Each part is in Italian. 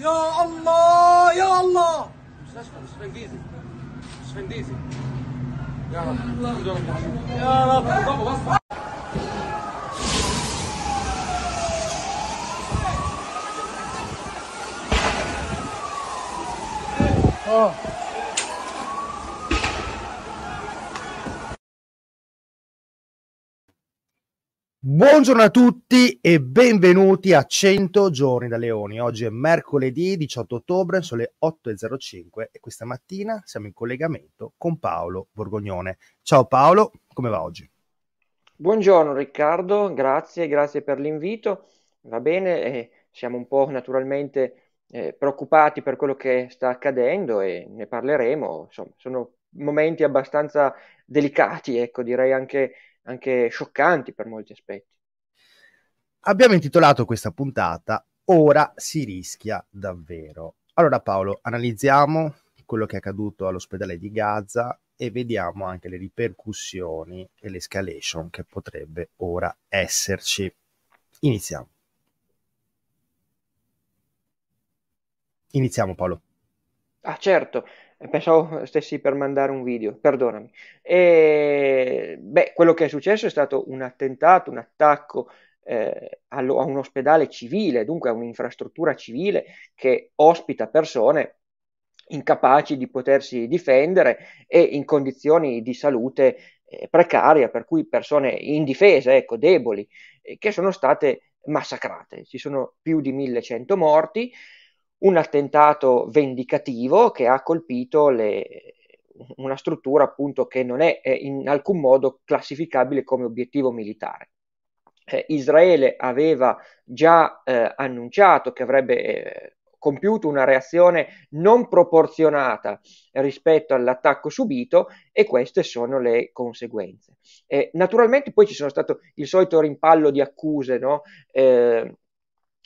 Ya Allah, ya Allah. Müsteşfa, müsteşfa İngilizi. Müsteşfa İngilizi. 야, 야, 나 누가 먹었어? Buongiorno a tutti e benvenuti a 100 giorni da Leoni. Oggi è mercoledì 18 ottobre, sono le 8.05 e questa mattina siamo in collegamento con Paolo Borgognone. Ciao Paolo, come va oggi? Buongiorno Riccardo, grazie, grazie per l'invito. Va bene, eh, siamo un po' naturalmente eh, preoccupati per quello che sta accadendo e ne parleremo. Insomma, sono momenti abbastanza delicati, ecco, direi anche anche scioccanti per molti aspetti. Abbiamo intitolato questa puntata Ora si rischia davvero. Allora Paolo, analizziamo quello che è accaduto all'ospedale di Gaza e vediamo anche le ripercussioni e l'escalation che potrebbe ora esserci. Iniziamo. Iniziamo Paolo. Ah certo, Pensavo stessi per mandare un video, perdonami. E, beh, quello che è successo è stato un attentato, un attacco eh, a un ospedale civile, dunque a un'infrastruttura civile che ospita persone incapaci di potersi difendere e in condizioni di salute eh, precaria, per cui persone indifese, ecco, deboli, eh, che sono state massacrate. Ci sono più di 1100 morti un attentato vendicativo che ha colpito le, una struttura appunto che non è eh, in alcun modo classificabile come obiettivo militare. Eh, Israele aveva già eh, annunciato che avrebbe eh, compiuto una reazione non proporzionata rispetto all'attacco subito e queste sono le conseguenze. Eh, naturalmente poi ci sono stato il solito rimpallo di accuse, no?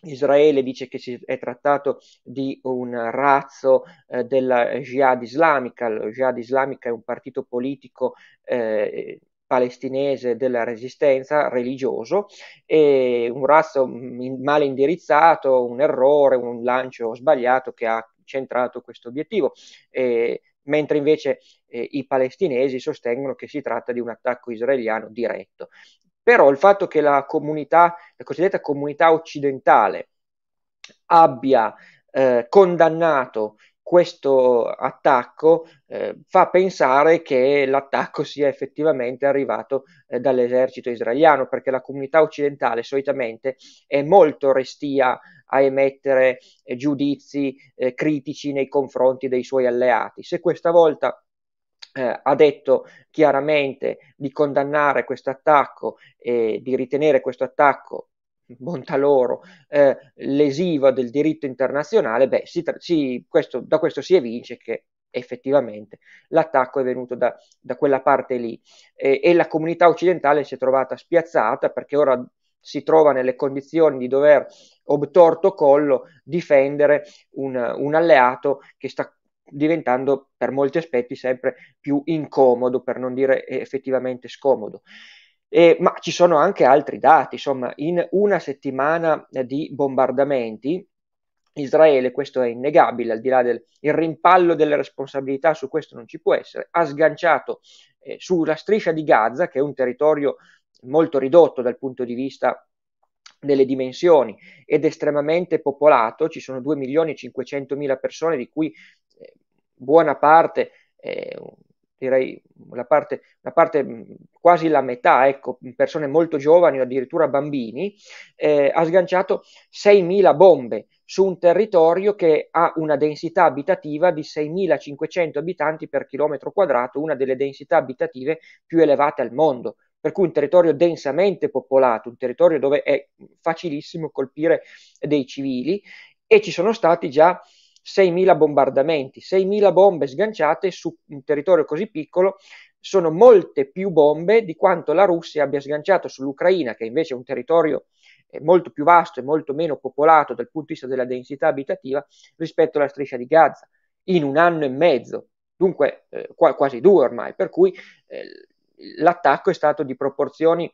Israele dice che si è trattato di un razzo eh, della Jihad islamica. La Jihad islamica è un partito politico eh, palestinese della resistenza religioso e un razzo mm, male indirizzato, un errore, un lancio sbagliato che ha centrato questo obiettivo. Eh, mentre invece eh, i palestinesi sostengono che si tratta di un attacco israeliano diretto. Però il fatto che la comunità, la cosiddetta comunità occidentale, abbia eh, condannato questo attacco eh, fa pensare che l'attacco sia effettivamente arrivato eh, dall'esercito israeliano, perché la comunità occidentale solitamente è molto restia a emettere eh, giudizi eh, critici nei confronti dei suoi alleati. Se questa volta eh, ha detto chiaramente di condannare questo attacco e di ritenere questo attacco bontà loro, eh, lesiva del diritto internazionale, beh, si tra- si, questo, da questo si evince che effettivamente l'attacco è venuto da, da quella parte lì eh, e la comunità occidentale si è trovata spiazzata perché ora si trova nelle condizioni di dover obtorto collo difendere un, un alleato che sta diventando per molti aspetti sempre più incomodo, per non dire effettivamente scomodo. Eh, ma ci sono anche altri dati, insomma, in una settimana di bombardamenti, Israele, questo è innegabile, al di là del rimpallo delle responsabilità, su questo non ci può essere, ha sganciato eh, sulla striscia di Gaza, che è un territorio molto ridotto dal punto di vista delle dimensioni ed estremamente popolato, ci sono 2 milioni e 500 mila persone, di cui buona parte, eh, direi la parte, la parte, mm, quasi la metà, ecco, persone molto giovani o addirittura bambini, eh, ha sganciato 6.000 bombe su un territorio che ha una densità abitativa di 6.500 abitanti per chilometro quadrato, una delle densità abitative più elevate al mondo. Per cui un territorio densamente popolato, un territorio dove è facilissimo colpire dei civili e ci sono stati già 6.000 bombardamenti, 6.000 bombe sganciate su un territorio così piccolo sono molte più bombe di quanto la Russia abbia sganciato sull'Ucraina, che invece è un territorio eh, molto più vasto e molto meno popolato dal punto di vista della densità abitativa rispetto alla striscia di Gaza, in un anno e mezzo, dunque eh, qua, quasi due ormai, per cui eh, l'attacco è stato di proporzioni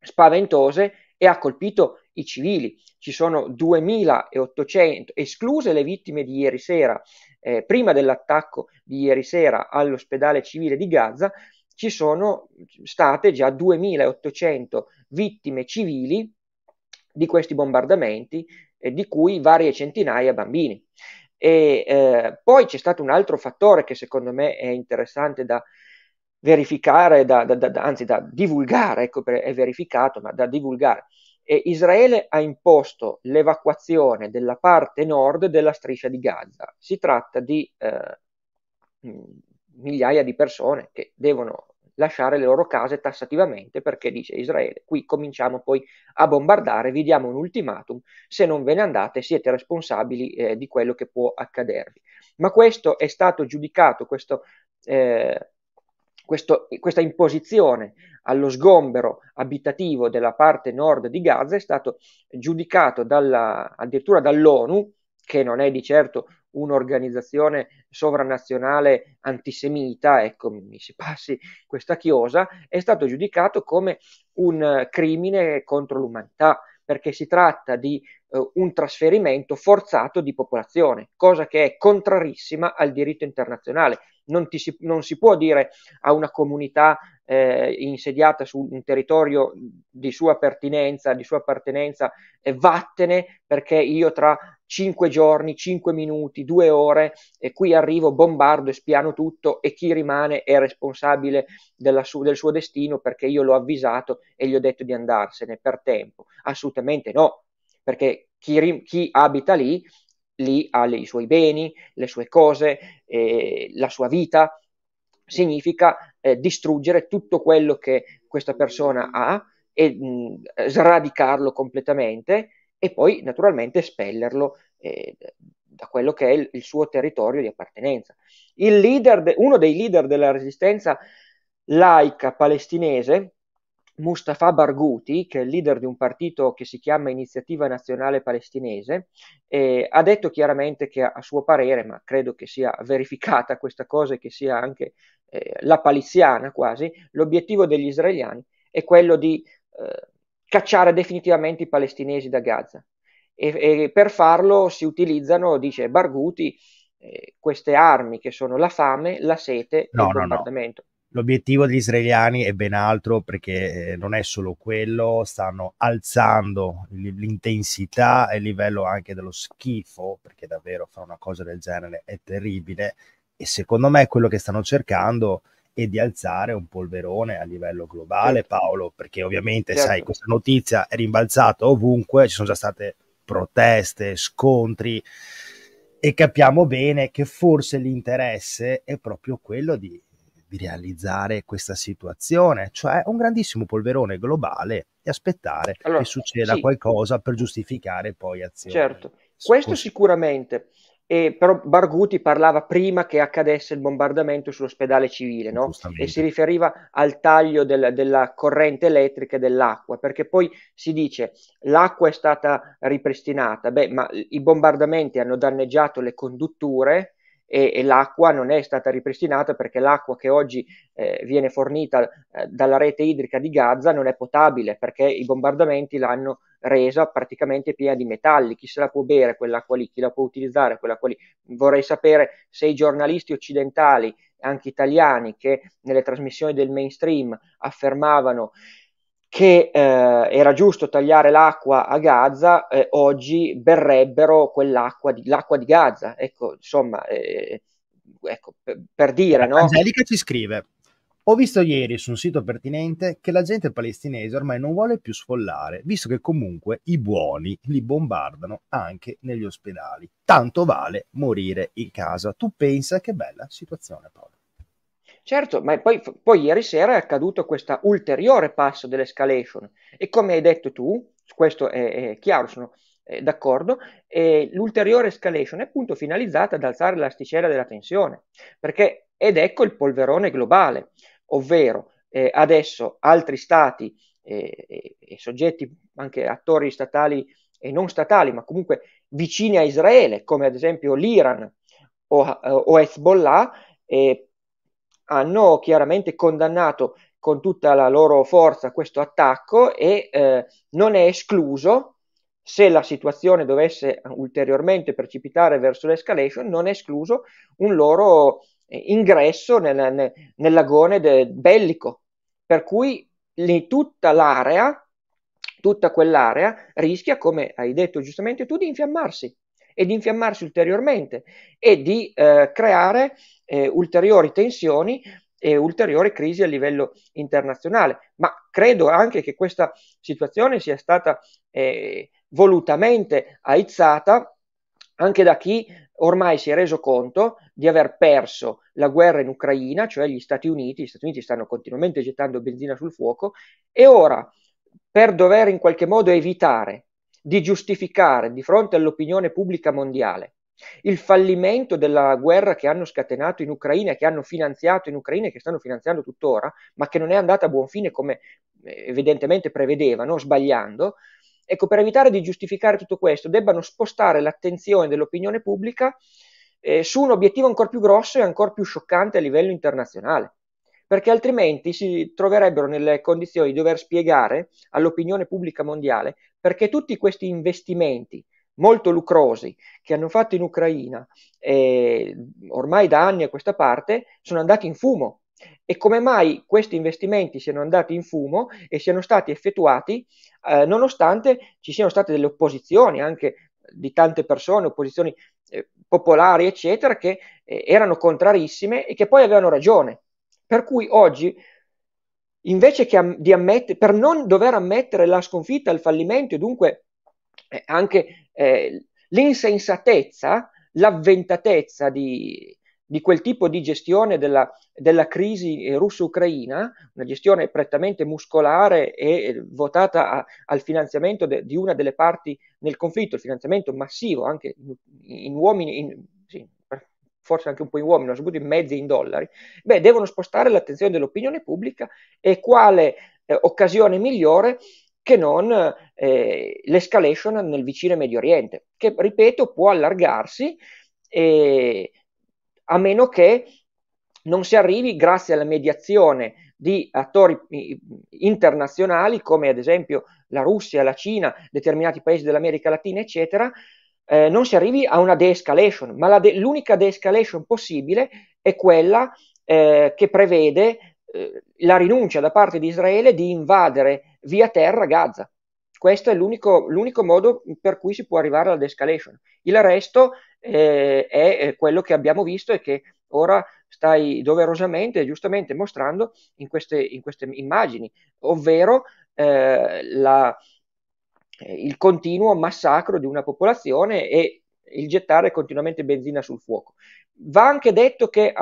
spaventose e ha colpito i civili. Ci sono 2.800, escluse le vittime di ieri sera, eh, prima dell'attacco di ieri sera all'ospedale civile di Gaza, ci sono state già 2.800 vittime civili di questi bombardamenti, eh, di cui varie centinaia bambini. E, eh, poi c'è stato un altro fattore che secondo me è interessante da verificare, da, da, da, anzi da divulgare, ecco, è verificato, ma da divulgare e Israele ha imposto l'evacuazione della parte nord della striscia di Gaza. Si tratta di eh, mm, migliaia di persone che devono lasciare le loro case tassativamente perché dice Israele qui cominciamo poi a bombardare, vi diamo un ultimatum, se non ve ne andate siete responsabili eh, di quello che può accadervi. Ma questo è stato giudicato, questo eh, questo, questa imposizione allo sgombero abitativo della parte nord di Gaza è stato giudicato dalla, addirittura dall'ONU, che non è di certo un'organizzazione sovranazionale antisemita, ecco mi si passi questa chiosa, è stato giudicato come un crimine contro l'umanità, perché si tratta di eh, un trasferimento forzato di popolazione, cosa che è contrarissima al diritto internazionale, non, si, non si, può dire a una comunità eh, insediata su un territorio di sua pertinenza, di sua appartenenza, eh, vattene perché io tra cinque giorni, cinque minuti, due ore, eh, qui arrivo, bombardo e spiano tutto e chi rimane è responsabile su- del suo destino perché io l'ho avvisato e gli ho detto di andarsene per tempo. Assolutamente no, perché chi, ri- chi abita lì lì ha i suoi beni, le sue cose, eh, la sua vita, significa eh, distruggere tutto quello che questa persona ha e mh, mm, sradicarlo completamente e poi naturalmente spellerlo eh, da quello che è il, il, suo territorio di appartenenza. De, uno dei leader della resistenza laica palestinese, Mustafa Barghouti, che è il leader di un partito che si chiama Iniziativa Nazionale Palestinese, eh, ha detto chiaramente che a suo parere, ma credo che sia verificata questa cosa e che sia anche eh, la paliziana quasi, l'obiettivo degli israeliani è quello di eh, cacciare definitivamente i palestinesi da Gaza. E, e per farlo si utilizzano, dice Barghouti, eh, queste armi che sono la fame, la sete no, e il bombardamento. No, no. L'obiettivo degli israeliani è ben altro perché eh, non è solo quello, stanno alzando l'intensità e il livello anche dello schifo, perché davvero fare una cosa del genere è terribile e secondo me quello che stanno cercando è di alzare un polverone a livello globale, certo. Paolo, perché ovviamente certo. sai questa notizia è rimbalzata ovunque, ci sono già state proteste, scontri e capiamo bene che forse l'interesse è proprio quello di di realizzare questa situazione, cioè un grandissimo polverone globale e aspettare allora, che succeda sì. qualcosa per giustificare poi azioni. Certo, questo così. sicuramente. E però Barghuti parlava prima che accadesse il bombardamento sull'ospedale civile no? e si riferiva al taglio del, della corrente elettrica e dell'acqua, perché poi si dice l'acqua è stata ripristinata, beh, ma i bombardamenti hanno danneggiato le condutture e, e l'acqua non è stata ripristinata perché l'acqua che oggi eh, viene fornita eh, dalla rete idrica di Gaza non è potabile perché i bombardamenti l'hanno resa praticamente piena di metalli. Chi se la può bere quell'acqua lì? Chi la può utilizzare quell'acqua lì? Vorrei sapere se i giornalisti occidentali, anche italiani, che nelle trasmissioni del mainstream affermavano che eh, era giusto tagliare l'acqua a Gaza, eh, oggi berrebbero quell'acqua di, l'acqua di Gaza. Ecco, insomma, eh, ecco, per, per dire, no? Angelica ci scrive, ho visto ieri su un sito pertinente che la gente palestinese ormai non vuole più sfollare, visto che comunque i buoni li bombardano anche negli ospedali. Tanto vale morire in casa. Tu pensa che bella situazione, Paolo. Certo, ma poi, poi ieri sera è accaduto questo ulteriore passo dell'escalation e come hai detto tu, questo è, è chiaro, sono eh, d'accordo, eh, l'ulteriore escalation è appunto finalizzata ad alzare l'asticella della tensione, perché ed ecco il polverone globale, ovvero eh, adesso altri stati eh, e soggetti, anche attori statali e non statali, ma comunque vicini a Israele, come ad esempio l'Iran o, eh, o Hezbollah, eh, hanno chiaramente condannato con tutta la loro forza questo attacco e eh, non è escluso, se la situazione dovesse ulteriormente precipitare verso l'escalation, non è escluso un loro eh, ingresso nel, nel, nell'agone de, bellico, per cui lì, tutta l'area, tutta quell'area rischia, come hai detto giustamente tu, di infiammarsi e di infiammarsi ulteriormente e di eh, creare eh, ulteriori tensioni e ulteriore crisi a livello internazionale. Ma credo anche che questa situazione sia stata eh, volutamente aizzata anche da chi ormai si è reso conto di aver perso la guerra in Ucraina, cioè gli Stati Uniti, gli Stati Uniti stanno continuamente gettando benzina sul fuoco e ora per dover in qualche modo evitare di giustificare di fronte all'opinione pubblica mondiale il fallimento della guerra che hanno scatenato in Ucraina, che hanno finanziato in Ucraina e che stanno finanziando tuttora, ma che non è andata a buon fine come eh, evidentemente prevedevano, sbagliando, ecco, per evitare di giustificare tutto questo, debbano spostare l'attenzione dell'opinione pubblica eh, su un obiettivo ancora più grosso e ancora più scioccante a livello internazionale, perché altrimenti si troverebbero nelle condizioni di dover spiegare all'opinione pubblica mondiale perché tutti questi investimenti molto lucrosi che hanno fatto in Ucraina eh, ormai da anni a questa parte sono andati in fumo e come mai questi investimenti siano andati in fumo e siano stati effettuati eh, nonostante ci siano state delle opposizioni anche di tante persone, opposizioni eh, popolari eccetera che eh, erano contrarissime e che poi avevano ragione. Per cui oggi invece che am- di ammettere, per non dover ammettere la sconfitta, il fallimento e dunque eh, anche eh, l'insensatezza, l'avventatezza di, di, quel tipo di gestione della, della crisi russo-ucraina, una gestione prettamente muscolare e eh, votata a, al finanziamento de, di una delle parti nel conflitto, il finanziamento massivo anche in, in uomini, in, sì, forse anche un po' in uomini, ma soprattutto in mezzi in dollari, beh, devono spostare l'attenzione dell'opinione pubblica e quale eh, occasione migliore che non eh, l'escalation nel vicino Medio Oriente, che ripeto può allargarsi eh, a meno che non si arrivi grazie alla mediazione di attori internazionali come ad esempio la Russia, la Cina, determinati paesi dell'America Latina, eccetera, eh, non si arrivi a una de-escalation, ma de- l'unica de-escalation possibile è quella eh, che prevede eh, la rinuncia da parte di Israele di invadere via terra Gaza. Questo è l'unico, l'unico modo per cui si può arrivare alla escalation Il resto eh, è quello che abbiamo visto e che ora stai doverosamente e giustamente mostrando in queste, in queste immagini, ovvero eh, la, eh, il continuo massacro di una popolazione e il gettare continuamente benzina sul fuoco. Va anche detto che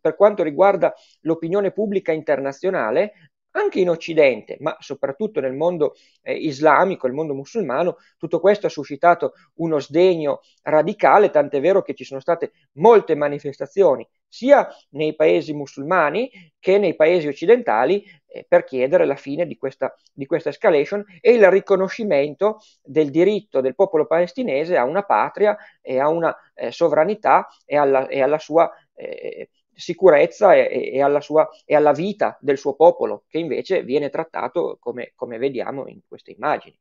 per quanto riguarda l'opinione pubblica internazionale, anche in Occidente, ma soprattutto nel mondo eh, islamico, il mondo musulmano, tutto questo ha suscitato uno sdegno radicale, tant'è vero che ci sono state molte manifestazioni, sia nei paesi musulmani che nei paesi occidentali, eh, per chiedere la fine di questa, di questa escalation e il riconoscimento del diritto del popolo palestinese a una patria e a una eh, sovranità e alla, e alla sua eh, sicurezza e, e, alla sua, e, alla vita del suo popolo, che invece viene trattato come, come vediamo in queste immagini.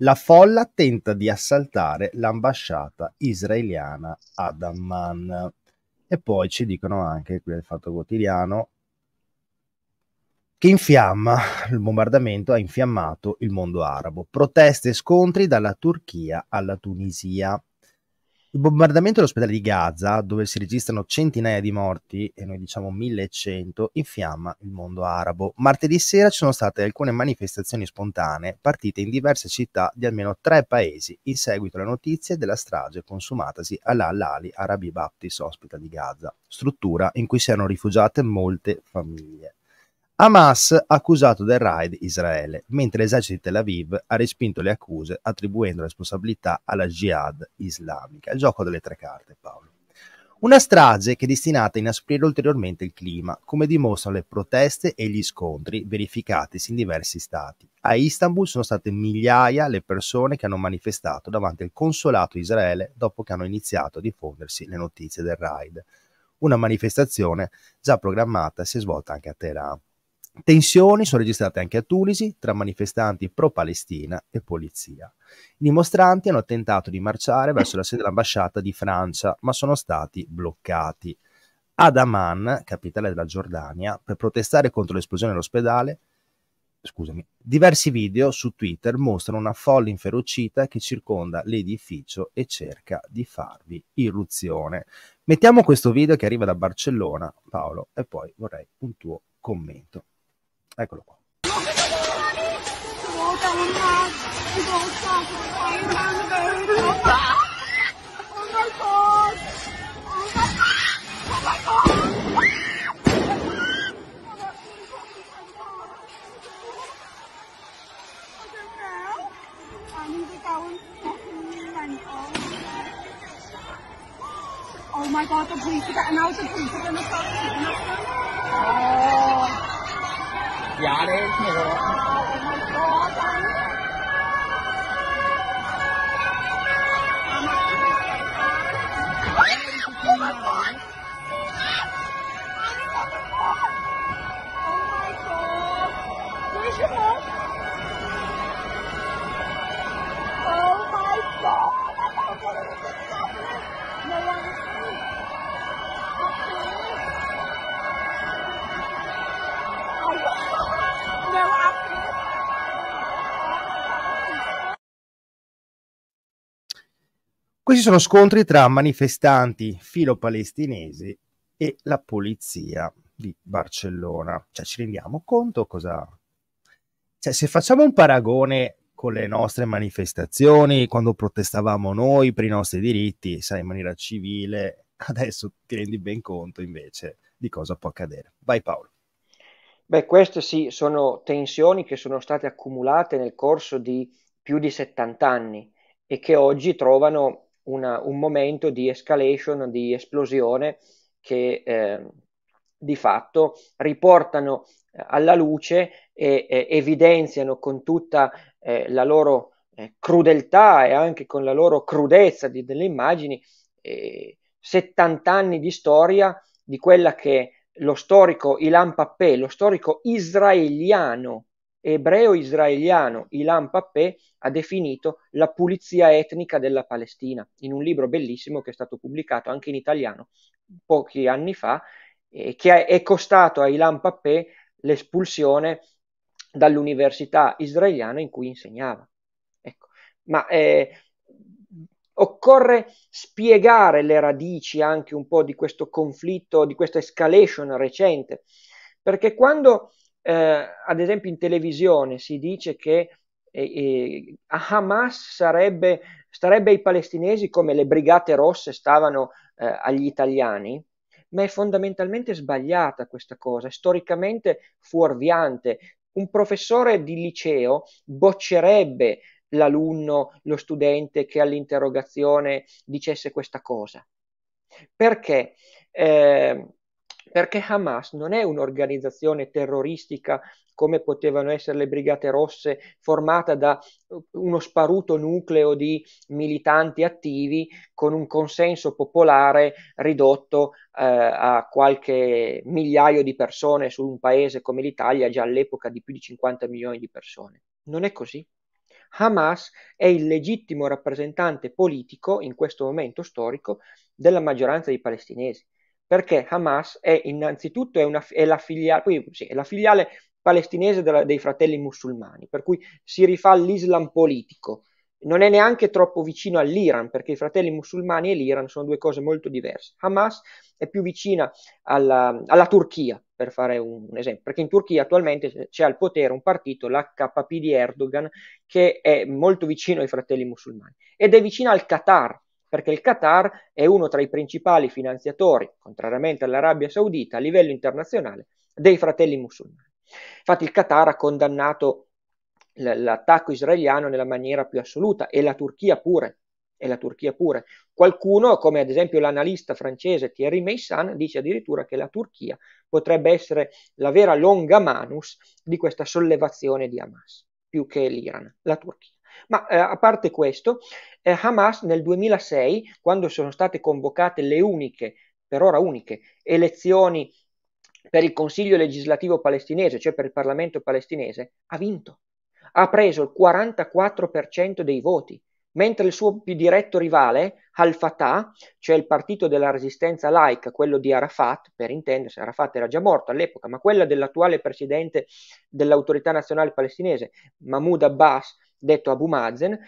La folla tenta di assaltare l'ambasciata israeliana ad Amman. E poi ci dicono anche, qui è il Fatto Quotidiano, che infiamma, il bombardamento ha infiammato il mondo arabo. Proteste e scontri dalla Turchia alla Tunisia. Il bombardamento dell'ospedale di Gaza, dove si registrano centinaia di morti, e noi diciamo 1100, infiamma il mondo arabo. Martedì sera ci sono state alcune manifestazioni spontanee partite in diverse città di almeno tre paesi in seguito alle notizie della strage consumatasi all'Al-Ali Arabi Baptist Hospital di Gaza, struttura in cui si erano rifugiate molte famiglie. Hamas ha accusato del raid Israele, mentre l'esercito di Tel Aviv ha respinto le accuse attribuendo la responsabilità alla jihad islamica. Il gioco delle tre carte, Paolo. Una strage che è destinata a inasprire ulteriormente il clima, come dimostrano le proteste e gli scontri verificatisi in diversi stati. A Istanbul sono state migliaia le persone che hanno manifestato davanti al consolato Israele dopo che hanno iniziato a diffondersi le notizie del raid. Una manifestazione già programmata si è svolta anche a Teheran. Tensioni sono registrate anche a Tunisi tra manifestanti pro-Palestina e polizia. I dimostranti hanno tentato di marciare verso la sede dell'ambasciata di Francia, ma sono stati bloccati. Ad Amman, capitale della Giordania, per protestare contro l'esplosione dell'ospedale, scusami, diversi video su Twitter mostrano una folla inferocita che circonda l'edificio e cerca di farvi irruzione. Mettiamo questo video che arriva da Barcellona, Paolo, e poi vorrei un tuo commento. Eccolo qua. Oh my god, the police are getting out, the police are gonna start shooting at Oh. 家的，你说。Questi sono scontri tra manifestanti filo-palestinesi e la polizia di Barcellona. Cioè, ci rendiamo conto cosa... Cioè, se facciamo un paragone con le nostre manifestazioni, quando protestavamo noi per i nostri diritti, sai, in maniera civile, adesso ti rendi ben conto invece di cosa può accadere. Vai Paolo. Beh, queste sì, sono tensioni che sono state accumulate nel corso di più di 70 anni e che oggi trovano una, un momento di escalation, di esplosione che eh, di fatto riportano eh, alla luce e, e evidenziano con tutta eh, la loro eh, crudeltà e anche con la loro crudezza di, delle immagini 70 eh, anni di storia di quella che lo storico Ilan Pappé, lo storico israeliano ebreo-israeliano Ilan Pappé ha definito la pulizia etnica della Palestina in un libro bellissimo che è stato pubblicato anche in italiano pochi anni fa e eh, che è costato a Ilan Pappé l'espulsione dall'università israeliana in cui insegnava. Ecco. Ma eh, occorre spiegare le radici anche un po' di questo conflitto, di questa escalation recente, perché quando eh, ad esempio in televisione si dice che eh, eh, Hamas sarebbe, starebbe ai palestinesi come le brigate rosse stavano eh, agli italiani, ma è fondamentalmente sbagliata questa cosa, è storicamente fuorviante. Un professore di liceo boccerebbe l'alunno, lo studente che all'interrogazione dicesse questa cosa. Perché eh, perché Hamas non è un'organizzazione terroristica come potevano essere le Brigate Rosse, formata da uh, uno sparuto nucleo di militanti attivi con un consenso popolare ridotto eh, a qualche migliaio di persone su un paese come l'Italia, già all'epoca di più di 50 milioni di persone. Non è così. Hamas è il legittimo rappresentante politico in questo momento storico della maggioranza dei palestinesi perché Hamas è innanzitutto è una, è la, filiale, poi, sì, è la filiale palestinese della, dei fratelli musulmani, per cui si rifà all'Islam politico. Non è neanche troppo vicino all'Iran, perché i fratelli musulmani e l'Iran sono due cose molto diverse. Hamas è più vicina alla, alla Turchia, per fare un, un, esempio, perché in Turchia attualmente c'è al potere un partito, l'HKP di Erdogan, che è molto vicino ai fratelli musulmani ed è vicino al Qatar, perché il Qatar è uno tra i principali finanziatori, contrariamente all'Arabia Saudita, a livello internazionale, dei fratelli musulmani. Infatti il Qatar ha condannato l'attacco israeliano nella maniera più assoluta e la Turchia pure. E la Turchia pure. Qualcuno, come ad esempio l'analista francese Thierry Meissan, dice addirittura che la Turchia potrebbe essere la vera longa manus di questa sollevazione di Hamas, più che l'Iran, la Turchia. Ma eh, a parte questo, eh, Hamas nel 2006, quando sono state convocate le uniche, per ora uniche, elezioni per il Consiglio legislativo palestinese, cioè per il Parlamento palestinese, ha vinto. Ha preso il 44% dei voti, mentre il suo più diretto rivale, Al-Fatah, cioè il partito della resistenza laica, quello di Arafat, per intendersi, Arafat era già morto all'epoca, ma quella dell'attuale presidente dell'autorità nazionale palestinese, Mahmoud Abbas, detto Abu Mazen,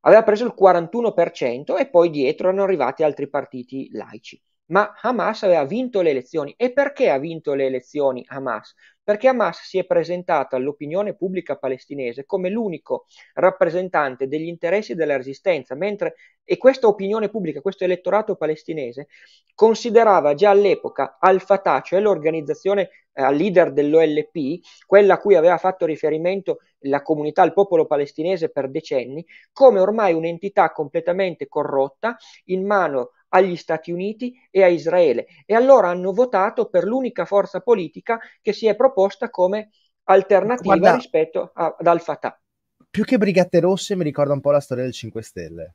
aveva preso il 41% e poi dietro erano arrivati altri partiti laici. Ma Hamas aveva vinto le elezioni. E perché ha vinto le elezioni Hamas? perché Hamas si è presentato all'opinione pubblica palestinese come l'unico rappresentante degli interessi della resistenza, mentre e questa opinione pubblica, questo elettorato palestinese considerava già all'epoca Al-Fatah, cioè l'organizzazione eh, leader dell'OLP, quella a cui aveva fatto riferimento la comunità, il popolo palestinese per decenni, come ormai un'entità completamente corrotta in mano agli Stati Uniti e a Israele e allora hanno votato per l'unica forza politica che si è proposta come alternativa Guarda, rispetto a, ad Al-Fatah. Più che Brigate Rosse mi ricorda un po' la storia del 5 Stelle.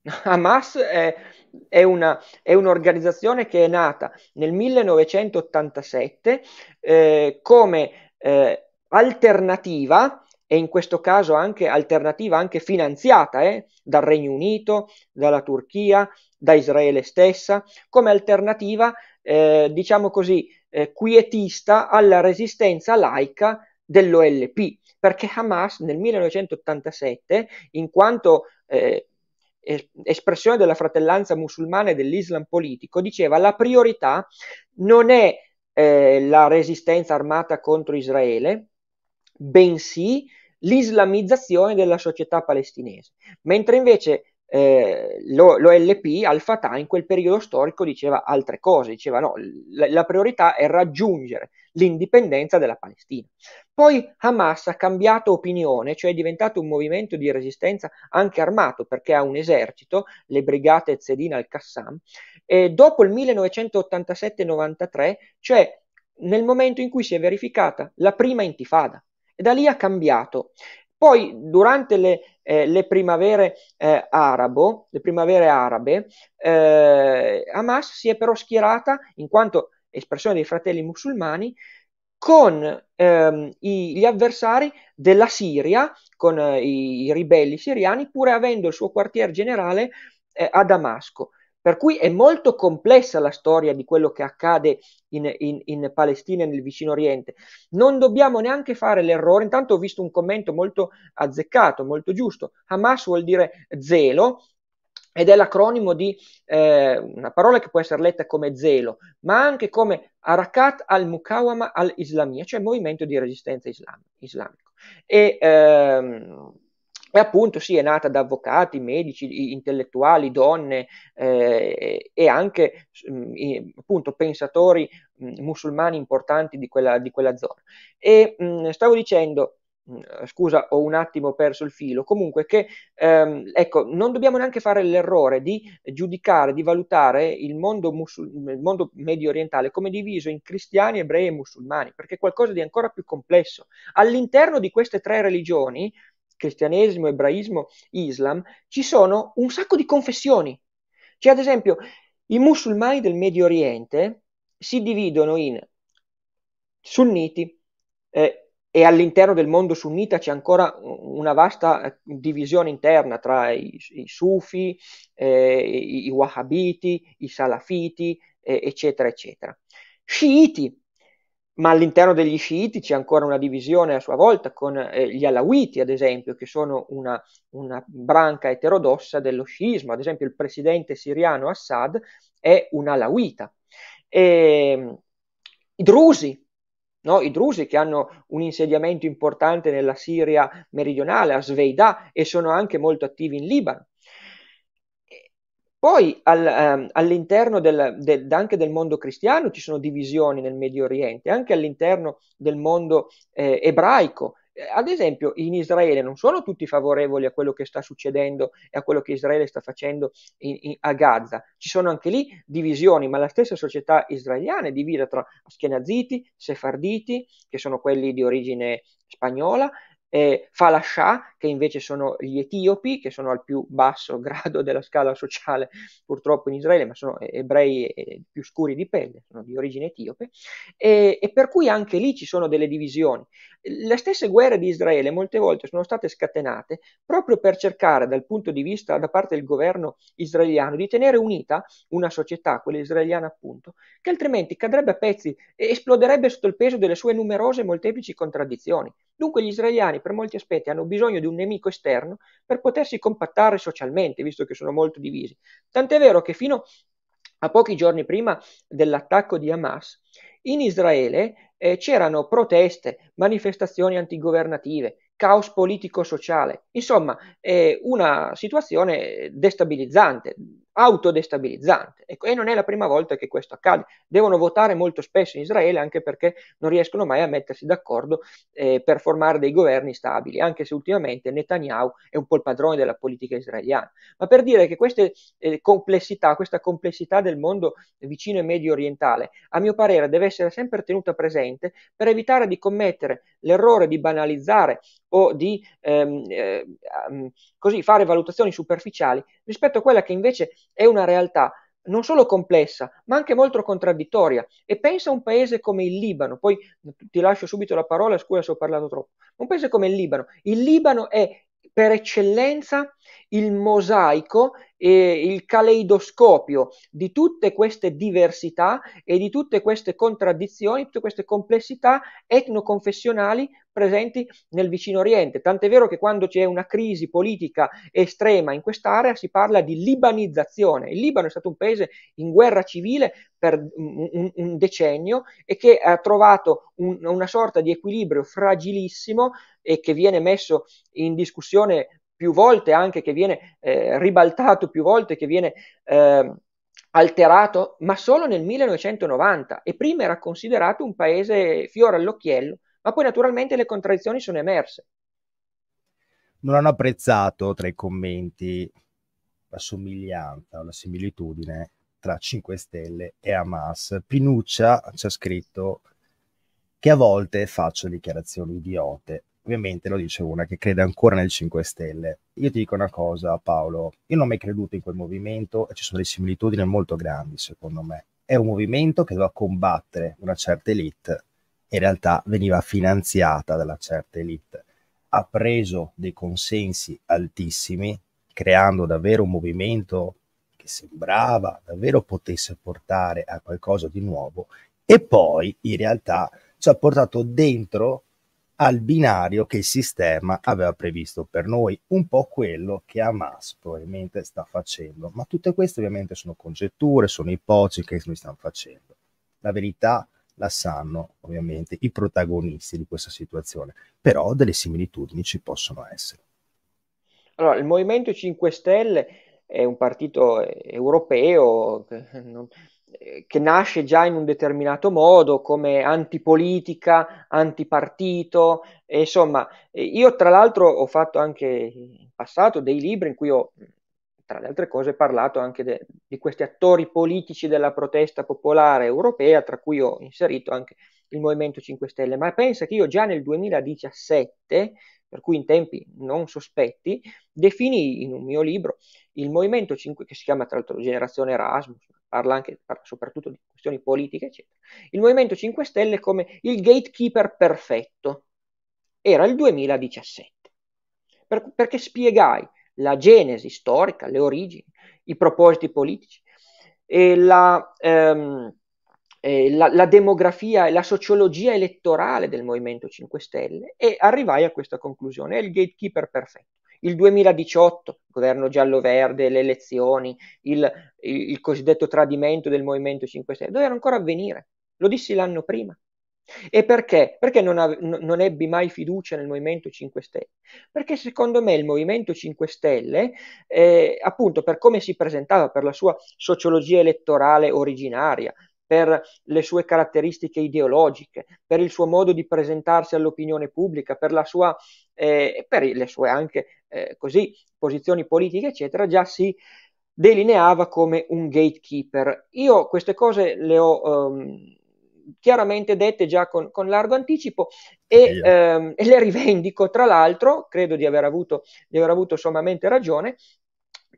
Hamas è, è, una, è, un'organizzazione che è nata nel 1987 eh, come eh, alternativa e in questo caso anche alternativa, anche finanziata eh, dal Regno Unito, dalla Turchia, da Israele stessa, come alternativa, eh, diciamo così, eh, quietista alla resistenza laica dell'OLP, perché Hamas nel 1987, in quanto eh, espressione della fratellanza musulmana e dell'Islam politico, diceva la priorità non è eh, la resistenza armata contro Israele, bensì l'islamizzazione della società palestinese, mentre invece eh, l'OLP, Al Fatah, in quel periodo storico diceva altre cose, diceva no, la, la, priorità è raggiungere l'indipendenza della Palestina. Poi Hamas ha cambiato opinione, cioè è diventato un movimento di resistenza anche armato perché ha un esercito, le brigate Zedin al-Qassam, e dopo il 1987-93, cioè nel momento in cui si è verificata la prima intifada e da lì ha cambiato. Poi durante le, eh, le, primavere, eh, arabo, le primavere, arabe, eh, Hamas si è però schierata, in quanto espressione dei fratelli musulmani, con ehm, i, gli avversari della Siria, con eh, i, i, ribelli siriani, pur avendo il suo quartier generale eh, a Damasco. Per cui è molto complessa la storia di quello che accade in, in, in Palestina e nel vicino Oriente. Non dobbiamo neanche fare l'errore, intanto ho visto un commento molto azzeccato, molto giusto. Hamas vuol dire zelo, ed è l'acronimo di eh, una parola che può essere letta come zelo, ma anche come Arakat al-Mukawama al-Islamia, cioè movimento di resistenza islam- islamico. E, ehm, e appunto sì, è nata da avvocati, medici, intellettuali, donne eh, e anche mh, mm, appunto pensatori mh, mm, musulmani importanti di quella, di quella zona. E mh, mm, stavo dicendo, scusa, ho un attimo perso il filo, comunque che ehm, ecco, non dobbiamo neanche fare l'errore di giudicare, di valutare il mondo, musul- il mondo medio orientale come diviso in cristiani, ebrei e musulmani, perché è qualcosa di ancora più complesso. All'interno di queste tre religioni cristianesimo, ebraismo, islam, ci sono un sacco di confessioni. Cioè, ad esempio, i musulmani del Medio Oriente si dividono in sunniti eh, e all'interno del mondo sunnita c'è ancora una vasta eh, divisione interna tra i, i sufi, eh, i, i wahhabiti, i salafiti, eh, eccetera, eccetera. Sciiti ma all'interno degli sciiti c'è ancora una divisione a sua volta con eh, gli alawiti, ad esempio, che sono una, una, branca eterodossa dello sciismo. Ad esempio, il presidente siriano Assad è un alawita. E, ehm, I drusi, no? i drusi che hanno un insediamento importante nella Siria meridionale, a Sveida, e sono anche molto attivi in Libano. Poi al, ehm, all'interno del, de, anche del mondo cristiano ci sono divisioni nel Medio Oriente, anche all'interno del mondo eh, ebraico. Eh, ad esempio, in Israele non sono tutti favorevoli a quello che sta succedendo e a quello che Israele sta facendo in, in, a Gaza. Ci sono anche lì divisioni, ma la stessa società israeliana è divisa tra Ashkenaziti, Sefarditi, che sono quelli di origine spagnola, eh, Falascià, che invece sono gli etiopi, che sono al più basso grado della scala sociale purtroppo in Israele, ma sono ebrei eh, più scuri di pelle, sono di origine etiope, e, e per cui anche lì ci sono delle divisioni. Le stesse guerre di Israele molte volte sono state scatenate proprio per cercare, dal punto di vista da parte del governo israeliano, di tenere unita una società, quella israeliana appunto, che altrimenti cadrebbe a pezzi e esploderebbe sotto il peso delle sue numerose e molteplici contraddizioni. Dunque gli israeliani per molti aspetti hanno bisogno di un nemico esterno per potersi compattare socialmente, visto che sono molto divisi. Tant'è vero che fino a pochi giorni prima dell'attacco di Hamas, in Israele eh, c'erano proteste, manifestazioni antigovernative, caos politico-sociale, insomma eh, una situazione destabilizzante autodestabilizzante. Ecco, e non è la prima volta che questo accade. Devono votare molto spesso in Israele anche perché non riescono mai a mettersi d'accordo eh, per formare dei governi stabili, anche se ultimamente Netanyahu è un po' il padrone della politica israeliana. Ma per dire che queste eh, complessità, questa complessità del mondo vicino e medio orientale, a mio parere deve essere sempre tenuta presente per evitare di commettere l'errore di banalizzare o di ehm, eh, così fare valutazioni superficiali rispetto a quella che invece è una realtà non solo complessa, ma anche molto contraddittoria. E pensa a un paese come il Libano, poi ti lascio subito la parola, scusa se ho parlato troppo, un paese come il Libano. Il Libano è per eccellenza il mosaico eh, il caleidoscopio di tutte queste diversità e di tutte queste contraddizioni, tutte queste complessità etnoconfessionali presenti nel vicino Oriente. Tant'è vero che quando c'è una crisi politica estrema in quest'area si parla di libanizzazione. Il Libano è stato un paese in guerra civile per un, un decennio e che ha trovato un, una sorta di equilibrio fragilissimo e che viene messo in discussione più volte anche che viene eh, ribaltato, più volte che viene eh, alterato, ma solo nel 1990 e prima era considerato un paese fiore all'occhiello, ma poi naturalmente le contraddizioni sono emerse. Non hanno apprezzato tra i commenti la somiglianza o la similitudine tra 5 Stelle e Hamas. Pinuccia ci ha scritto che a volte faccio dichiarazioni idiote, Ovviamente lo dice una che crede ancora nel 5 Stelle. Io ti dico una cosa, Paolo, io non ho mai creduto in quel movimento e ci sono delle similitudini molto grandi, secondo me. È un movimento che doveva combattere una certa elite in realtà veniva finanziata dalla certa elite. Ha preso dei consensi altissimi, creando davvero un movimento che sembrava davvero potesse portare a qualcosa di nuovo e poi in realtà ci ha portato dentro al binario che il sistema aveva previsto per noi, un po' quello che Hamas probabilmente sta facendo, ma tutte queste ovviamente sono congetture, sono ipotesi che noi stiamo facendo. La verità la sanno ovviamente i protagonisti di questa situazione, però delle similitudini ci possono essere. Allora, il Movimento 5 Stelle è un partito eh, europeo, non, eh, che nasce già in un determinato modo come antipolitica, antipartito, e insomma, eh, io tra l'altro ho fatto anche in passato dei libri in cui ho tra le altre cose, parlato anche de- di questi attori politici della protesta popolare europea, tra cui ho inserito anche il Movimento 5 Stelle. Ma pensa che io già nel 2017, per cui in tempi non sospetti, definii in un mio libro il Movimento 5, che si chiama tra l'altro Generazione Erasmus, parla anche parla soprattutto di questioni politiche, eccetera. Il Movimento 5 Stelle come il gatekeeper perfetto. Era il 2017. Per, perché spiegai la genesi storica, le origini, i propositi politici e la, ehm, e la, la demografia e la sociologia elettorale del Movimento 5 Stelle e arrivai a questa conclusione, è il gatekeeper perfetto il 2018, governo giallo-verde, le elezioni, il, il, il cosiddetto tradimento del Movimento 5 Stelle, doveva ancora avvenire. Lo dissi l'anno prima. E perché? Perché non, ave- non, ebbi mai fiducia nel Movimento 5 Stelle? Perché secondo me il Movimento 5 Stelle, eh, appunto per come si presentava, per la sua sociologia elettorale originaria, per le sue caratteristiche ideologiche, per il suo modo di presentarsi all'opinione pubblica, per, sua, eh, per le sue anche eh, così, posizioni politiche, eccetera, già si delineava come un gatekeeper. Io queste cose le ho ehm, chiaramente dette già con, con largo anticipo e, ehm, e, le rivendico, tra l'altro, credo di aver avuto, di aver avuto sommamente ragione,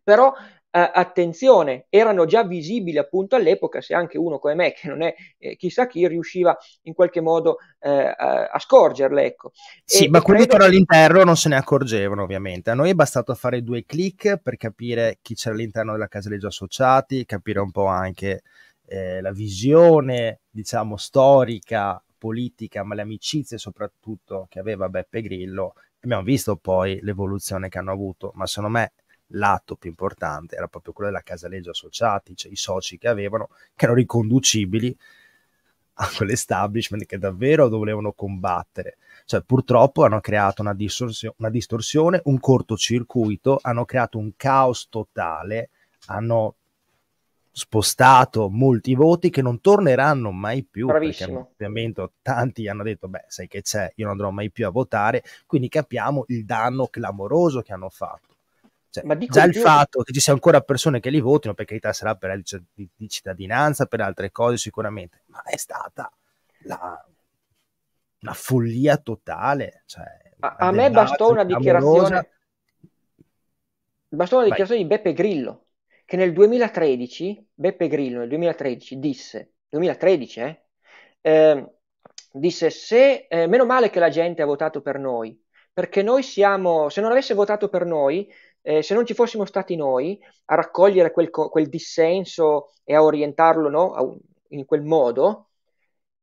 però Uh, attenzione, erano già visibili appunto all'epoca, se anche uno come me, che non è eh, chissà chi, riusciva in qualche modo eh, a, a, scorgerle. Ecco. Sì, e, ma quelli credo... che all'interno non se ne accorgevano ovviamente. A noi è bastato fare due clic per capire chi c'era all'interno della casa dei già associati, capire un po' anche eh, la visione, diciamo, storica, politica, ma le amicizie soprattutto che aveva Beppe Grillo. Abbiamo visto poi l'evoluzione che hanno avuto, ma secondo me l'atto più importante era proprio quello della Casaleggio Associati, cioè i soci che avevano, che erano riconducibili a quell'establishment che davvero dovevano combattere. Cioè, purtroppo hanno creato una, distorsione, una distorsione un cortocircuito, hanno creato un caos totale, hanno spostato molti voti che non torneranno mai più. Bravissimo. Ovviamente tanti hanno detto, beh, sai che c'è, io non andrò mai più a votare, quindi capiamo il danno clamoroso che hanno fatto. Cioè, Ma già il più... fatto che ci siano ancora persone che li votino, per carità sarà per la cioè, di, di cittadinanza, per altre cose sicuramente, ma è stata la, una follia totale. Cioè, a, a me bastò una dichiarazione, bastò una dichiarazione di Beppe Grillo, che nel 2013, Beppe Grillo nel 2013 disse, 2013 eh, eh disse se, eh, meno male che la gente ha votato per noi, perché noi siamo, se non avesse votato per noi, eh, se non ci fossimo stati noi a raccogliere quel, quel dissenso e a orientarlo no, a un, in quel modo,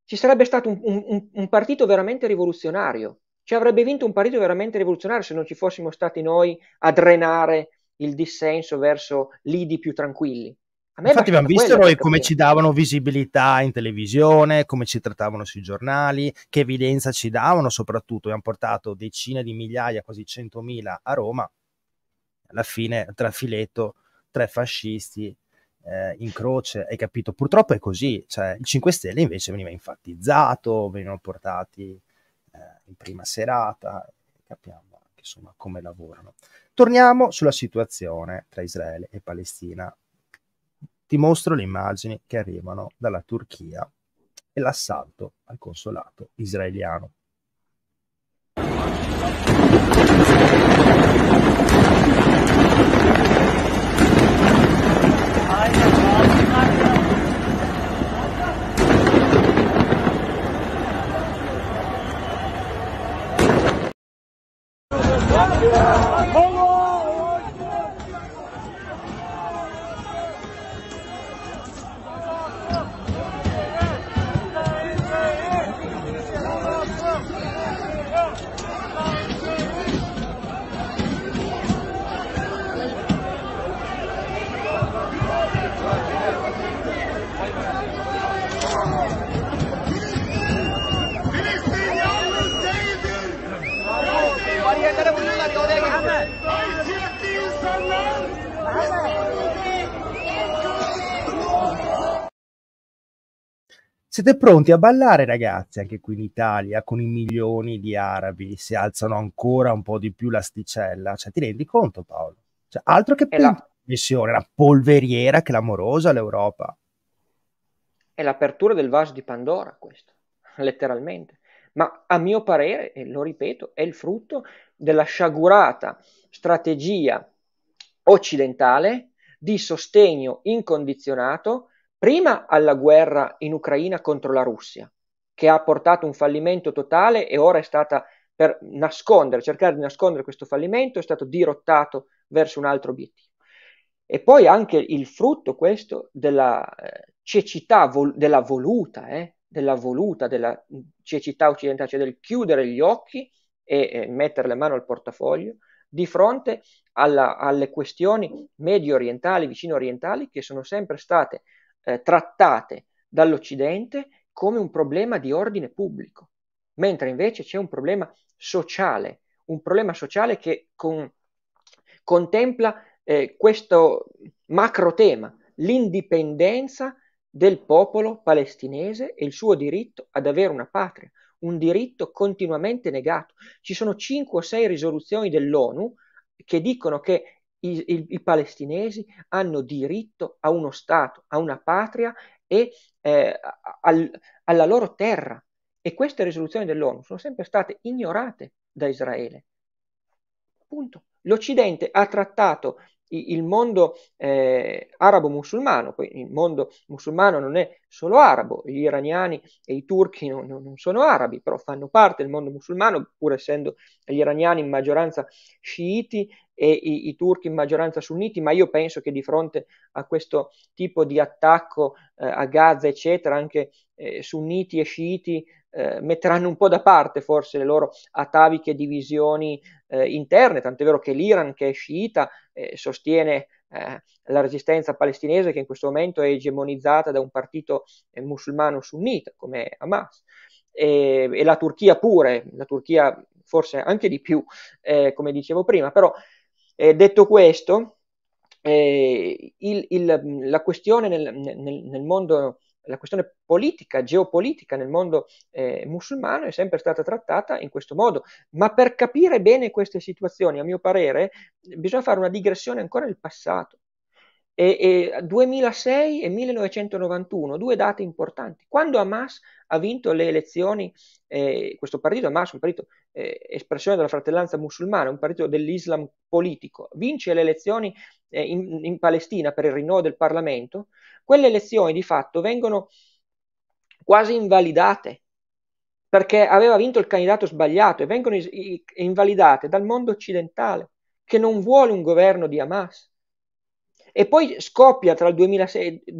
ci sarebbe stato un, un, un, partito veramente rivoluzionario. Ci avrebbe vinto un partito veramente rivoluzionario se non ci fossimo stati noi a drenare il dissenso verso lidi più tranquilli. Infatti abbiamo visto noi come ci davano visibilità in televisione, come ci trattavano sui giornali, che evidenza ci davano soprattutto. Abbiamo portato decine di migliaia, quasi centomila a Roma alla fine tra filetto tre fascisti, eh, in croce, hai capito? Purtroppo è così, cioè il 5 Stelle invece veniva enfatizzato, venivano portati eh, in prima serata, capiamo anche insomma come lavorano. Torniamo sulla situazione tra Israele e Palestina. Ti mostro le immagini che arrivano dalla Turchia e l'assalto al consolato israeliano. Hold Siete pronti a ballare, ragazzi, anche qui in Italia, con i milioni di arabi, si alzano ancora un po' di più l'asticella? Cioè, ti rendi conto, Paolo? Cioè, altro che per la missione, la polveriera clamorosa l'Europa. È l'apertura del vaso di Pandora, questo, letteralmente. Ma a mio parere, e lo ripeto, è il frutto della sciagurata strategia occidentale di sostegno incondizionato prima alla guerra in Ucraina contro la Russia, che ha portato un fallimento totale e ora è stata per nascondere, cercare di nascondere questo fallimento, è stato dirottato verso un altro obiettivo. E poi anche il frutto questo della eh, cecità, vol- della voluta, eh, della voluta, della cecità occidentale, cioè del chiudere gli occhi e eh, mettere le mani al portafoglio di fronte alla, alle questioni medio orientali, vicino orientali, che sono sempre state eh, trattate dall'Occidente come un problema di ordine pubblico, mentre invece c'è un problema sociale, un problema sociale che con, contempla eh, questo macro tema, l'indipendenza del popolo palestinese e il suo diritto ad avere una patria, un diritto continuamente negato. Ci sono 5 o 6 risoluzioni dell'ONU che dicono che i, i, i palestinesi hanno diritto a uno Stato, a una patria e eh, al, alla loro terra. E queste risoluzioni dell'ONU sono sempre state ignorate da Israele. Punto. L'Occidente ha trattato il mondo eh, arabo-musulmano, poi il mondo musulmano non è solo arabo, gli iraniani e i turchi non, non, sono arabi, però fanno parte del mondo musulmano, pur essendo gli iraniani in maggioranza sciiti e i, i turchi in maggioranza sunniti, ma io penso che di fronte a questo tipo di attacco eh, a Gaza, eccetera, anche eh, sunniti e sciiti eh, metteranno un po' da parte forse le loro ataviche divisioni eh, interne, tant'è vero che l'Iran, che è sciita, eh, sostiene eh, la resistenza palestinese che in questo momento è egemonizzata da un partito eh, musulmano sunnita come Hamas. E, e, la Turchia pure, la Turchia forse anche di più, eh, come dicevo prima, però detto questo, il, il, la questione nel, nel, nel mondo la questione politica, geopolitica nel mondo eh, musulmano è sempre stata trattata in questo modo. Ma per capire bene queste situazioni, a mio parere, bisogna fare una digressione ancora nel passato. E, e 2006 e 1991, due date importanti. Quando Hamas ha vinto le elezioni, eh, questo partito Hamas, un partito eh, espressione della fratellanza musulmana, un partito dell'Islam politico, vince le elezioni eh, in, in Palestina per il rinnovo del Parlamento, quelle elezioni di fatto vengono quasi invalidate perché aveva vinto il candidato sbagliato e vengono invalidate dal mondo occidentale che non vuole un governo di Hamas. E poi scoppia tra il 2006 e il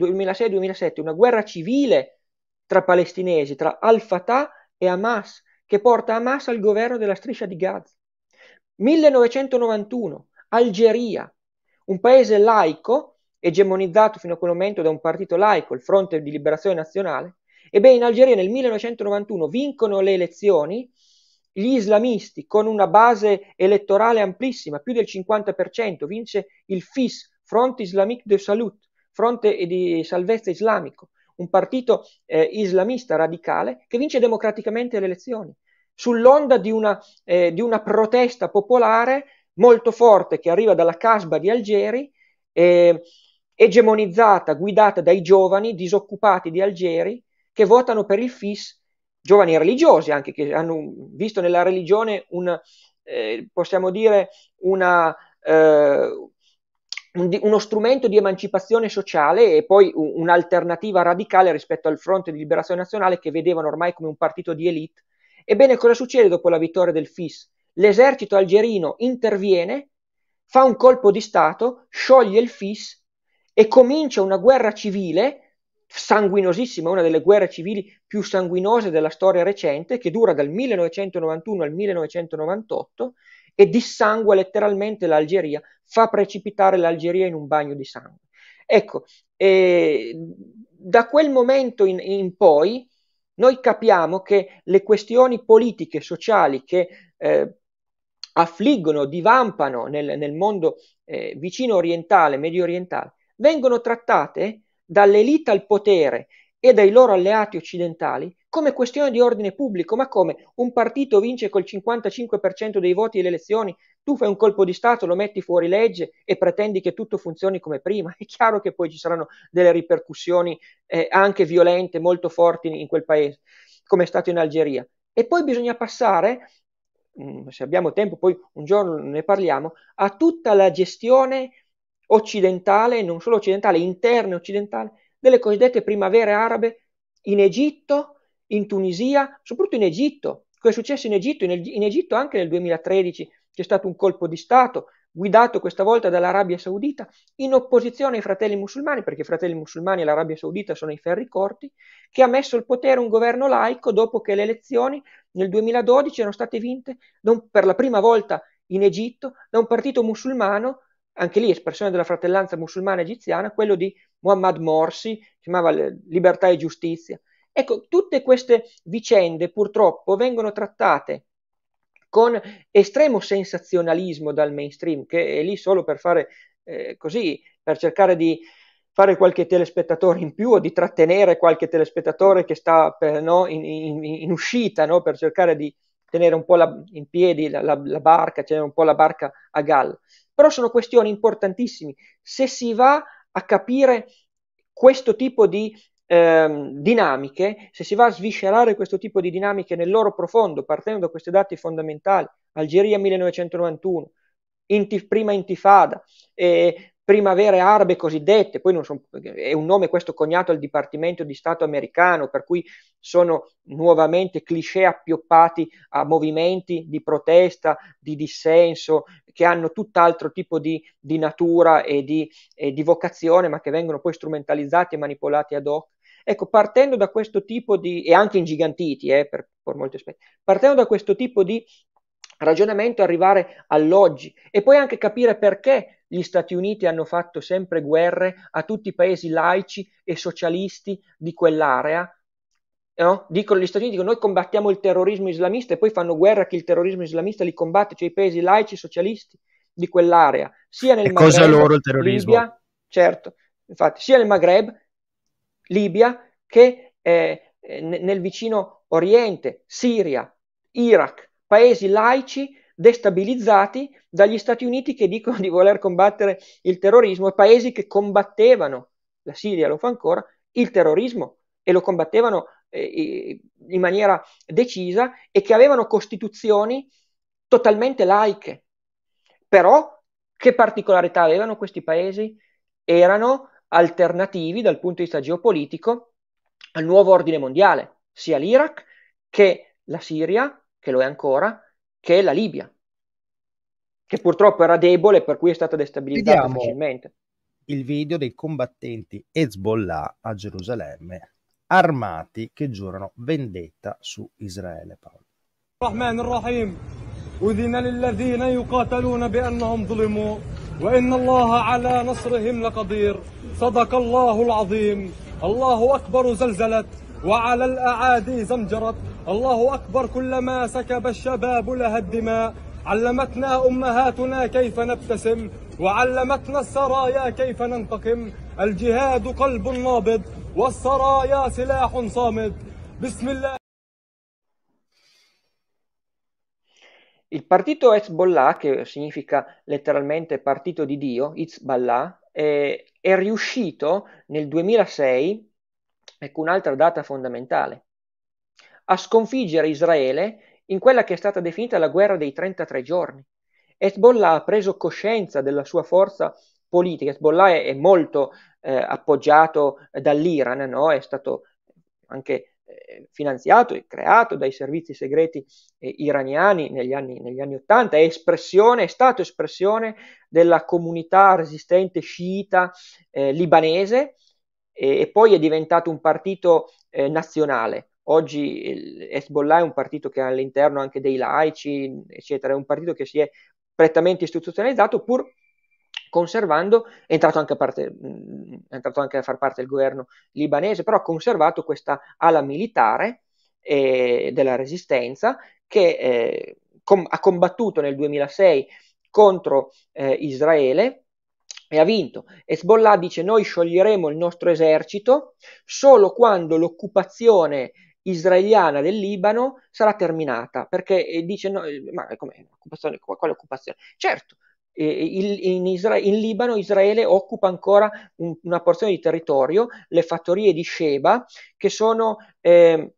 2007 una guerra civile tra palestinesi, tra Al-Fatah e Hamas, che porta Hamas al governo della striscia di Gaza. 1991, Algeria, un paese laico, egemonizzato fino a quel momento da un partito laico, il Fronte di Liberazione Nazionale, ebbene in Algeria nel 1991 vincono le elezioni gli islamisti con una base elettorale amplissima, più del 50%, vince il FIS, Fronte Islamique de Salut, Fronte di Salvezza Islamico, un partito eh, islamista radicale che vince democraticamente le elezioni, sull'onda di una, eh, di una protesta popolare molto forte che arriva dalla Casba di Algeri, eh, egemonizzata, guidata dai giovani disoccupati di Algeri che votano per il FIS, giovani religiosi anche che hanno visto nella religione un, eh, possiamo dire, una, eh, un, uno strumento di emancipazione sociale e poi un'alternativa radicale rispetto al fronte di liberazione nazionale che vedevano ormai come un partito di elite. Ebbene, cosa succede dopo la vittoria del FIS? L'esercito algerino interviene, fa un colpo di Stato, scioglie il FIS e comincia una guerra civile sanguinosissima, una delle guerre civili più sanguinose della storia recente, che dura dal 1991 al 1998 e dissangua letteralmente l'Algeria, fa precipitare l'Algeria in un bagno di sangue. Ecco, eh, da quel momento in, in, poi noi capiamo che le questioni politiche, sociali che eh, affliggono, divampano nel, nel mondo eh, vicino orientale, medio orientale, vengono trattate dall'elite al potere e dai loro alleati occidentali come questione di ordine pubblico, ma come un partito vince col 55% dei voti alle elezioni, tu fai un colpo di Stato, lo metti fuori legge e pretendi che tutto funzioni come prima. È chiaro che poi ci saranno delle ripercussioni eh, anche violente, molto forti in, in quel paese, come è stato in Algeria. E poi bisogna passare Mm, se abbiamo tempo, poi un giorno ne parliamo, a tutta la gestione occidentale, non solo occidentale, interna occidentale, delle cosiddette primavere arabe in Egitto, in Tunisia, soprattutto in Egitto. Cosa è successo in Egitto? In, Egitto anche nel 2013 c'è stato un colpo di Stato, guidato questa volta dall'Arabia Saudita, in opposizione ai fratelli musulmani, perché i fratelli musulmani e l'Arabia Saudita sono i ferri corti, che ha messo al potere un governo laico dopo che le elezioni nel 2012 erano state vinte un, per la prima volta in Egitto da un partito musulmano, anche lì espressione della fratellanza musulmana egiziana, quello di Muhammad Morsi, chiamava Libertà e Giustizia. Ecco, tutte queste vicende purtroppo vengono trattate con estremo sensazionalismo dal mainstream, che è lì solo per fare eh, così, per cercare di fare qualche telespettatore in più o di trattenere qualche telespettatore che sta per, no, in, in, in, uscita, no, per cercare di tenere un po' la, in piedi la, la, la barca, tenere un po' la barca a galla. Però sono questioni importantissime. Se si va a capire questo tipo di ehm, dinamiche, se si va a sviscerare questo tipo di dinamiche nel loro profondo, partendo da questi dati fondamentali, Algeria 1991, intif- prima intifada, eh, primavere arabe cosiddette, poi son, è un nome questo cognato al Dipartimento di Stato americano, per cui sono nuovamente cliché appioppati a movimenti di protesta, di dissenso, che hanno tutt'altro tipo di, di natura e di, e di vocazione, ma che vengono poi strumentalizzati e manipolati ad hoc Ecco, partendo da questo tipo di, e anche ingigantiti eh, per, per molti aspetti, partendo da questo tipo di ragionamento arrivare all'oggi e poi anche capire perché gli Stati Uniti hanno fatto sempre guerre a tutti i paesi laici e socialisti di quell'area. No? Dicono, gli Stati Uniti che noi combattiamo il terrorismo islamista e poi fanno guerra a chi il terrorismo islamista li combatte, cioè i paesi laici e socialisti di quell'area, sia nel e Maghreb, cosa loro il terrorismo? Libia, certo, infatti, sia nel Maghreb Libia che eh, nel vicino Oriente, Siria, Iraq, paesi laici destabilizzati dagli Stati Uniti che dicono di voler combattere il terrorismo e paesi che combattevano, la Siria lo fa ancora, il terrorismo e lo combattevano eh, in maniera decisa e che avevano costituzioni totalmente laiche. Però che particolarità avevano questi paesi? Erano alternativi dal punto di vista geopolitico al nuovo ordine mondiale, sia l'Iraq che la Siria, che lo è ancora, che la Libia, che purtroppo era debole per cui è stata destabilizzata Vediamo facilmente. Il video dei combattenti Hezbollah a Gerusalemme, armati che giurano vendetta su Israele. Paolo. الرحمن الرحيم وذن للذين يقاتلون بأنهم ظلموا وإن الله على نصرهم لقدير صدق الله العظيم الله أكبر زلزلت وعلى الأعادي زمجرت الله أكبر كلما سكب الشباب لها الدماء علمتنا أمهاتنا كيف نبتسم وعلمتنا السرايا كيف ننتقم الجهاد قلب نابض والسرايا سلاح صامد بسم الله Il partito Hezbollah, che significa letteralmente partito di Dio, Hezbollah, eh, è riuscito nel 2006, ecco un'altra data fondamentale, a sconfiggere Israele in quella che è stata definita la guerra dei 33 giorni. Hezbollah ha preso coscienza della sua forza politica. Hezbollah è, è molto eh, appoggiato eh, dall'Iran, no? è stato anche eh, finanziato e creato dai servizi segreti eh, iraniani negli anni, negli anni 80, è, è stato espressione della comunità resistente sciita eh, libanese e, e, poi è diventato un partito eh, nazionale. Oggi Hezbollah è un partito che ha all'interno anche dei laici, eccetera, è un partito che si è prettamente istituzionalizzato pur conservando, è entrato, parte, mm, è entrato anche, a far parte del governo libanese, però ha conservato questa ala militare eh, della resistenza che eh, com- ha combattuto nel 2006 contro eh, Israele e ha vinto. Hezbollah dice noi scioglieremo il nostro esercito solo quando l'occupazione israeliana del Libano sarà terminata, perché eh, dice no, eh, ma come, quale occupazione? Certo, in, Isra- in, Libano Israele occupa ancora un, una porzione di territorio, le fattorie di Sheba, che sono eh,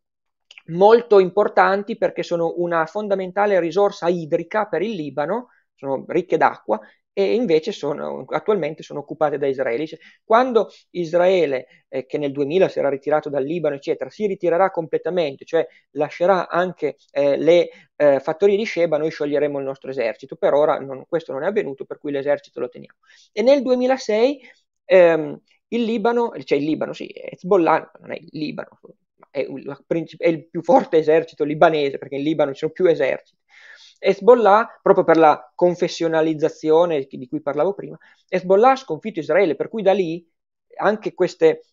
molto importanti perché sono una fondamentale risorsa idrica per il Libano, sono ricche d'acqua e invece sono, attualmente sono occupate da israelici. Quando Israele, eh, che nel 2000 si era ritirato dal Libano, eccetera, si ritirerà completamente, cioè lascerà anche eh, le eh, fattorie di Sheba, noi scioglieremo il nostro esercito. Per ora non, questo non è avvenuto, per cui l'esercito lo teniamo. E nel 2006 ehm, il Libano, cioè il Libano, sì, Hezbollah, non è il Libano, è il più forte esercito libanese, perché in Libano ci sono più eserciti, Hezbollah, proprio per la confessionalizzazione di cui parlavo prima, Hezbollah ha sconfitto Israele, per cui da lì anche queste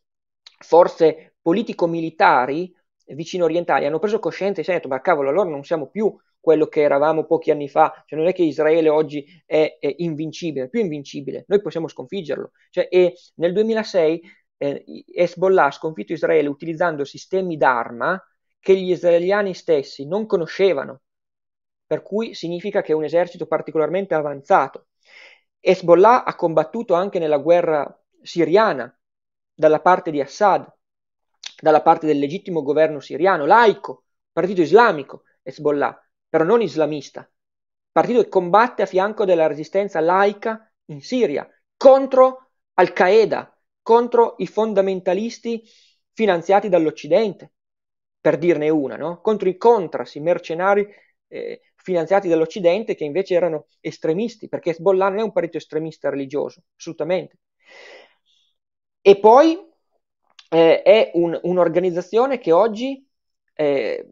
forze politico-militari vicino orientali hanno preso coscienza e si hanno detto ma cavolo allora non siamo più quello che eravamo pochi anni fa, cioè non è che Israele oggi è, è invincibile, è più invincibile, noi possiamo sconfiggerlo. Cioè, e nel 2006 eh, Hezbollah ha sconfitto Israele utilizzando sistemi d'arma che gli israeliani stessi non conoscevano, per cui significa che è un esercito particolarmente avanzato. Hezbollah ha combattuto anche nella guerra siriana dalla parte di Assad, dalla parte del legittimo governo siriano, laico, partito islamico, Hezbollah, però non islamista, partito che combatte a fianco della resistenza laica in Siria contro Al-Qaeda, contro i fondamentalisti finanziati dall'Occidente, per dirne una, no? contro i contras, i mercenari eh, finanziati dall'Occidente che invece erano estremisti, perché Hezbollah non è un partito estremista religioso, assolutamente. E poi eh, è un, un'organizzazione che oggi eh,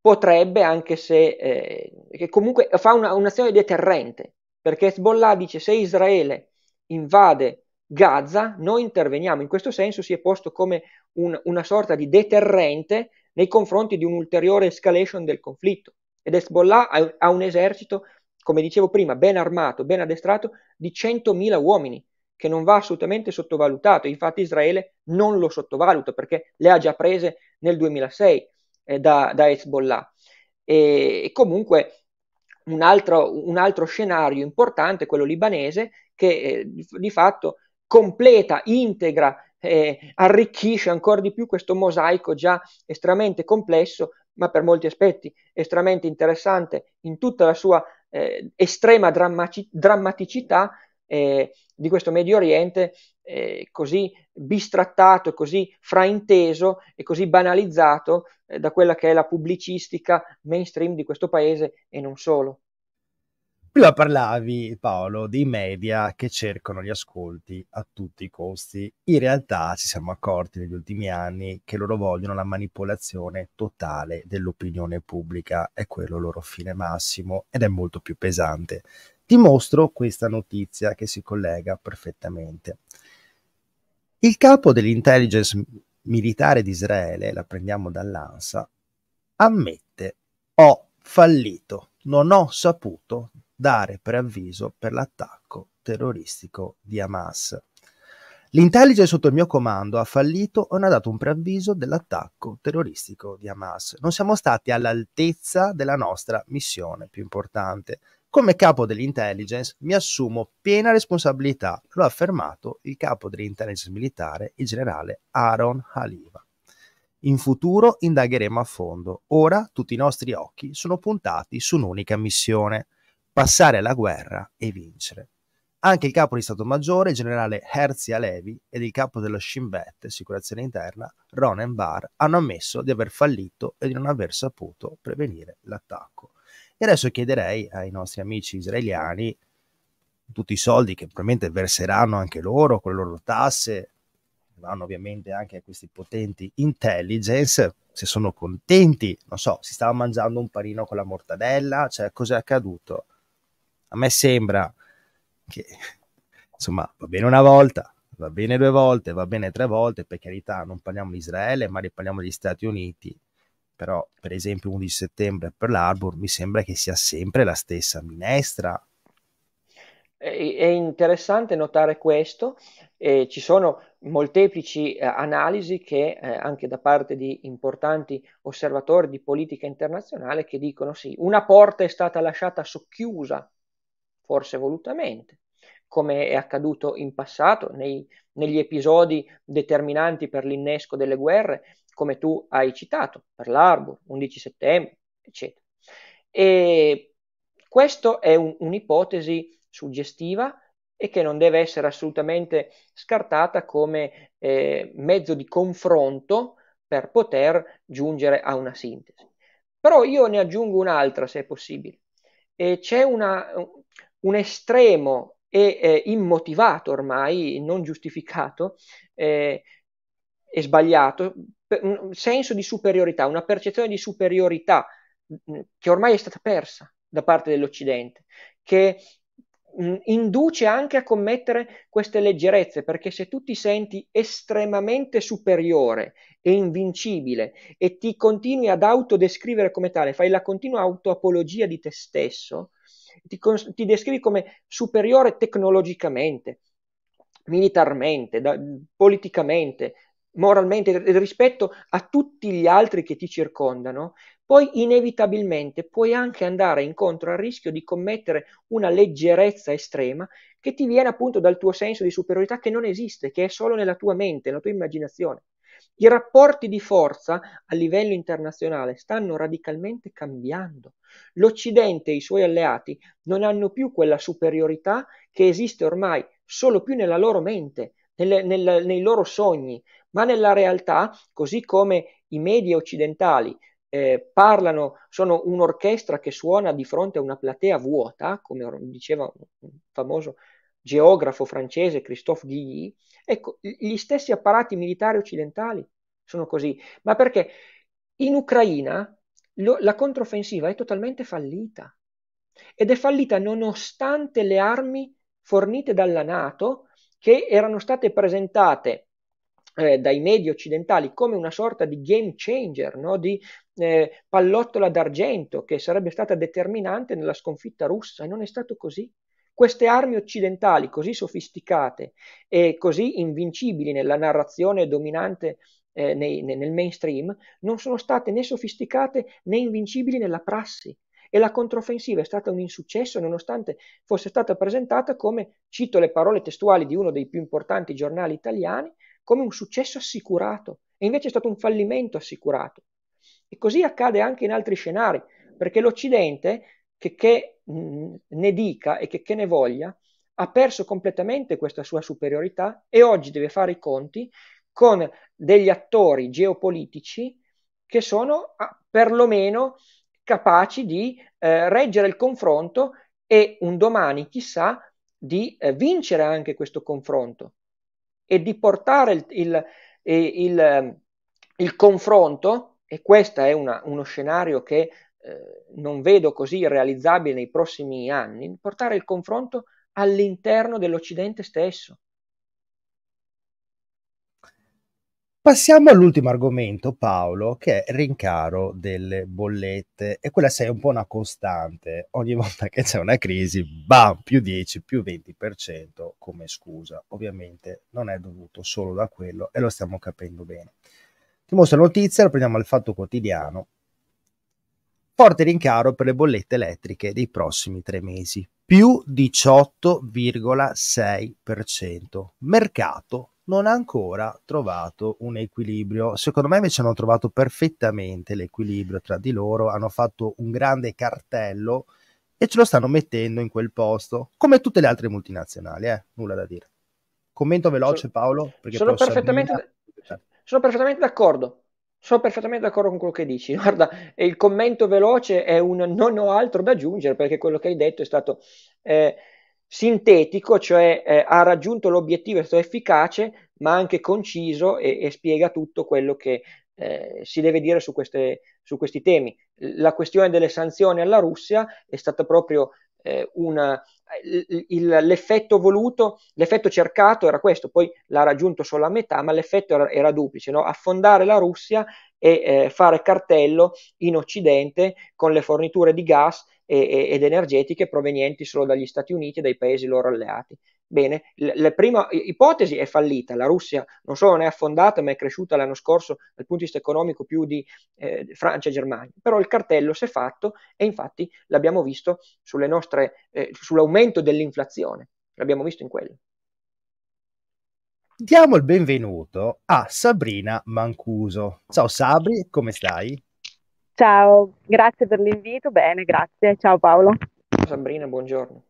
potrebbe, anche se eh, che comunque fa una, un'azione deterrente, perché Hezbollah dice se Israele invade Gaza, noi interveniamo. In questo senso si è posto come un, una sorta di deterrente nei confronti di un'ulteriore escalation del conflitto. Ed Hezbollah ha, ha un esercito, come dicevo prima, ben armato, ben addestrato, di 100.000 uomini, che non va assolutamente sottovalutato. Infatti Israele non lo sottovaluta perché le ha già prese nel 2006 eh, da, da, Hezbollah. E, e comunque un altro, un altro, scenario importante quello libanese che eh, di, di, fatto completa, integra, eh, arricchisce ancora di più questo mosaico già estremamente complesso ma per molti aspetti estremamente interessante in tutta la sua eh, estrema drammaci- drammaticità eh, di questo Medio Oriente eh, così bistrattato, così frainteso e così banalizzato eh, da quella che è la pubblicistica mainstream di questo paese e non solo. Prima parlavi, Paolo, dei media che cercano gli ascolti a tutti i costi. In realtà ci siamo accorti negli ultimi anni che loro vogliono la manipolazione totale dell'opinione pubblica, è quello il loro fine massimo ed è molto più pesante. Ti mostro questa notizia che si collega perfettamente. Il capo dell'intelligence militare di Israele, la prendiamo dall'ANSA, ammette ho fallito, non ho saputo dare preavviso per l'attacco terroristico di Hamas. L'intelligence sotto il mio comando ha fallito e non ha dato un preavviso dell'attacco terroristico di Hamas. Non siamo stati all'altezza della nostra missione più importante. Come capo dell'intelligence mi assumo piena responsabilità, lo ha affermato il capo dell'intelligence militare, il generale Aaron Haliva. In futuro indagheremo a fondo. Ora tutti i nostri occhi sono puntati su un'unica missione, passare alla guerra e vincere. Anche il capo di Stato Maggiore, il generale Herzia Levi, ed il capo della Shimbet, Bet, sicurezza interna, Ronen Barr, hanno ammesso di aver fallito e di non aver saputo prevenire l'attacco. E adesso chiederei ai nostri amici israeliani tutti i soldi che probabilmente verseranno anche loro con le loro tasse, vanno ovviamente anche a questi potenti intelligence, se sono contenti, non so, si stava mangiando un panino con la mortadella, cioè cos'è accaduto? a me sembra che, insomma, va bene una volta, va bene due volte, va bene tre volte, per carità, non parliamo di Israele, ma parliamo degli Stati Uniti, però per esempio 11 settembre per l'Arbor mi sembra che sia sempre la stessa minestra. È interessante notare questo, eh, ci sono molteplici eh, analisi che eh, anche da parte di importanti osservatori di politica internazionale che dicono sì, una porta è stata lasciata socchiusa forse volutamente, come è accaduto in passato nei, negli episodi determinanti per l'innesco delle guerre, come tu hai citato, per l'Arbor, 11 settembre, eccetera. E questa è un, un'ipotesi suggestiva e che non deve essere assolutamente scartata come eh, mezzo di confronto per poter giungere a una sintesi. Però io ne aggiungo un'altra se è possibile. E c'è una, un estremo e eh, immotivato ormai, non giustificato eh, e sbagliato, un senso di superiorità, una percezione di superiorità mm, che ormai è stata persa da parte dell'Occidente, che mh, mm, induce anche a commettere queste leggerezze, perché se tu ti senti estremamente superiore e invincibile e ti continui ad autodescrivere come tale, fai la continua autoapologia di te stesso, ti, ti descrivi come superiore tecnologicamente, militarmente, da, politicamente, moralmente, rispetto a tutti gli altri che ti circondano, poi inevitabilmente puoi anche andare incontro al rischio di commettere una leggerezza estrema che ti viene appunto dal tuo senso di superiorità che non esiste, che è solo nella tua mente, nella tua immaginazione. I rapporti di forza a livello internazionale stanno radicalmente cambiando. L'Occidente e i suoi alleati non hanno più quella superiorità che esiste ormai solo più nella loro mente, nelle, nel, nei loro sogni, ma nella realtà, così come i media occidentali eh, parlano, sono un'orchestra che suona di fronte a una platea vuota, come diceva un famoso geografo francese Christophe Guilly, ecco, gli stessi apparati militari occidentali sono così, ma perché in Ucraina lo, la controffensiva è totalmente fallita ed è fallita nonostante le armi fornite dalla Nato che erano state presentate eh, dai media occidentali come una sorta di game changer, no? di eh, pallottola d'argento che sarebbe stata determinante nella sconfitta russa e non è stato così. Queste armi occidentali così sofisticate e così invincibili nella narrazione dominante eh, nei, nel mainstream non sono state né sofisticate né invincibili nella prassi e la controffensiva è stata un insuccesso nonostante fosse stata presentata come, cito le parole testuali di uno dei più importanti giornali italiani, come un successo assicurato e invece è stato un fallimento assicurato. E così accade anche in altri scenari, perché l'Occidente, che, che ne dica e che, che ne voglia, ha perso completamente questa sua superiorità e oggi deve fare i conti con degli attori geopolitici che sono ah, perlomeno capaci di eh, reggere il confronto e un domani, chissà, di eh, vincere anche questo confronto e di portare il, il, eh, il, ehm, il confronto, e questo è una, uno scenario che eh, non vedo così realizzabile nei prossimi anni, portare il confronto all'interno dell'Occidente stesso. Passiamo all'ultimo argomento, Paolo, che è il rincaro delle bollette. E quella sei un po' una costante. Ogni volta che c'è una crisi, bam, più 10, più 20% come scusa. Ovviamente non è dovuto solo da quello e lo stiamo capendo bene. Ti mostro la notizia, la prendiamo al Fatto Quotidiano forte rincaro per le bollette elettriche dei prossimi tre mesi, più 18,6%. Mercato non ha ancora trovato un equilibrio. Secondo me invece hanno trovato perfettamente l'equilibrio tra di loro, hanno fatto un grande cartello e ce lo stanno mettendo in quel posto, come tutte le altre multinazionali, eh? nulla da dire. Commento veloce Paolo. Sono perfettamente, sono perfettamente d'accordo. Sono perfettamente d'accordo con quello che dici. Guarda, il commento veloce è un non ho altro da aggiungere perché quello che hai detto è stato eh, sintetico, cioè eh, ha raggiunto l'obiettivo, è stato efficace, ma anche conciso e, e spiega tutto quello che eh, si deve dire su, queste, su, questi temi. La questione delle sanzioni alla Russia è stata proprio eh, una, il, eh, il, l'effetto voluto, l'effetto cercato era questo, poi l'ha raggiunto solo a metà, ma l'effetto era, era duplice, no? affondare la Russia e eh, fare cartello in Occidente con le forniture di gas e, e, ed energetiche provenienti solo dagli Stati Uniti e dai paesi loro alleati. Bene, la prima ipotesi è fallita, la Russia non solo non è affondata ma è cresciuta l'anno scorso dal punto di vista economico più di eh, Francia e Germania, però il cartello si è fatto e infatti l'abbiamo visto nostre, eh, sull'aumento dell'inflazione, l'abbiamo visto in quello. Diamo il benvenuto a Sabrina Mancuso. Ciao Sabri, come stai? Ciao, grazie per l'invito, bene, grazie, ciao Paolo. Sabrina, buongiorno.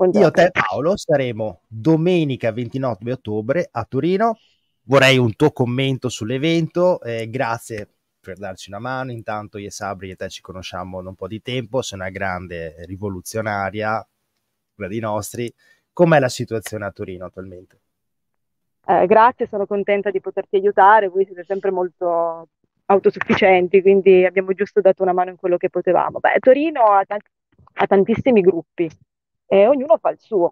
Buongiorno. Io, te Paolo saremo domenica 29 ottobre a Torino. Vorrei un tuo commento sull'evento. Eh, grazie per darci una mano. Intanto io e Sabri e te ci conosciamo da un po' di tempo. Sei una grande rivoluzionaria, quella dei nostri. Com'è la situazione a Torino attualmente? Eh, grazie, sono contenta di poterti aiutare. Voi siete sempre molto autosufficienti, quindi abbiamo giusto dato una mano in quello che potevamo. Beh, Torino ha, t- ha tantissimi gruppi, e ognuno fa il suo.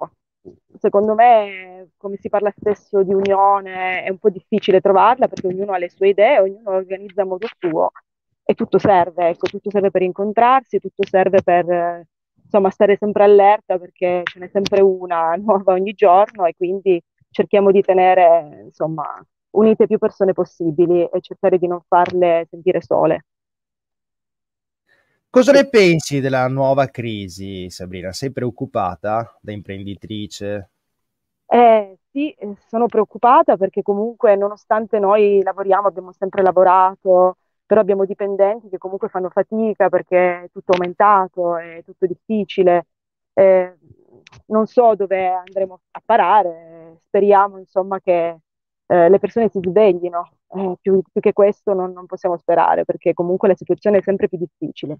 Secondo me, come si parla spesso di unione, è un po' difficile trovarla perché ognuno ha le sue idee, ognuno organizza a modo suo e tutto serve, ecco, tutto serve per incontrarsi, tutto serve per insomma stare sempre allerta perché ce n'è sempre una nuova ogni giorno e quindi cerchiamo di tenere insomma unite più persone possibili e cercare di non farle sentire sole. Cosa ne pensi della nuova crisi, Sabrina? Sei preoccupata da imprenditrice? Eh, sì, eh, sono preoccupata perché comunque nonostante noi lavoriamo, abbiamo sempre lavorato, però abbiamo dipendenti che comunque fanno fatica perché è tutto aumentato, è tutto difficile. Eh, non so dove andremo a parare, speriamo insomma che eh, le persone si sveglino. Eh, più, più, che questo non, non possiamo sperare perché comunque la situazione è sempre più difficile.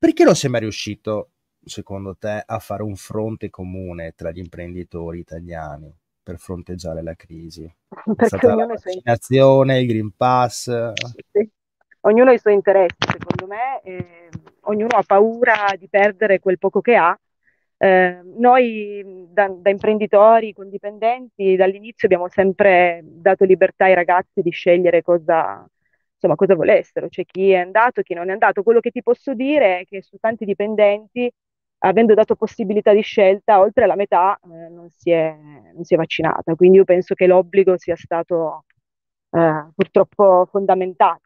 Perché non sei mai riuscito, secondo te, a fare un fronte comune tra gli imprenditori italiani per fronteggiare la crisi? Perché la vaccinazione, il Green Pass. Sì. Ognuno ha i suoi interessi, secondo me, eh, ognuno ha paura di perdere quel poco che ha. Eh, noi da, da, imprenditori con dipendenti dall'inizio abbiamo sempre dato libertà ai ragazzi di scegliere cosa, insomma, cosa volessero, cioè chi è andato, chi non è andato. Quello che ti posso dire è che su tanti dipendenti, avendo dato possibilità di scelta, oltre la metà eh, non, si è, non, si è, vaccinata. Quindi io penso che l'obbligo sia stato eh, purtroppo fondamentale,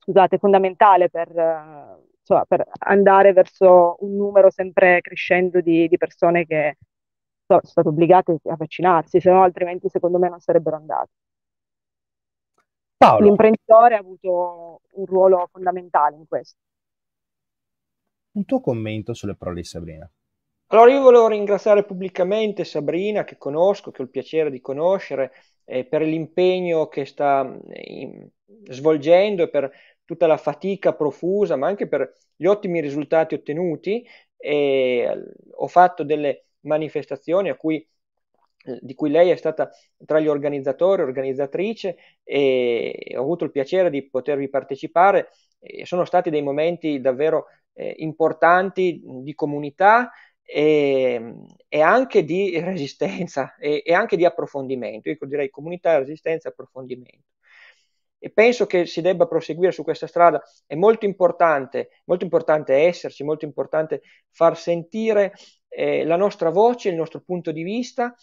scusate, fondamentale per, eh, insomma, per, andare verso un numero sempre crescendo di, di persone che sono state obbligate a vaccinarsi, se no altrimenti secondo me non sarebbero andate. Paolo. L'imprenditore ha avuto un ruolo fondamentale in questo. Un tuo commento sulle parole di Sabrina. Allora io volevo ringraziare pubblicamente Sabrina che conosco, che ho il piacere di conoscere, eh, per l'impegno che sta eh, svolgendo e per tutta la fatica profusa, ma anche per gli ottimi risultati ottenuti. Eh, ho fatto delle manifestazioni a cui di cui lei è stata tra gli organizzatori, organizzatrice e ho avuto il piacere di potervi partecipare. E sono stati dei momenti davvero eh, importanti di comunità e, e, anche di resistenza e, e anche di approfondimento. Io direi comunità, resistenza, approfondimento e penso che si debba proseguire su questa strada. È molto importante, molto importante esserci, molto importante far sentire eh, la nostra voce, il nostro punto di vista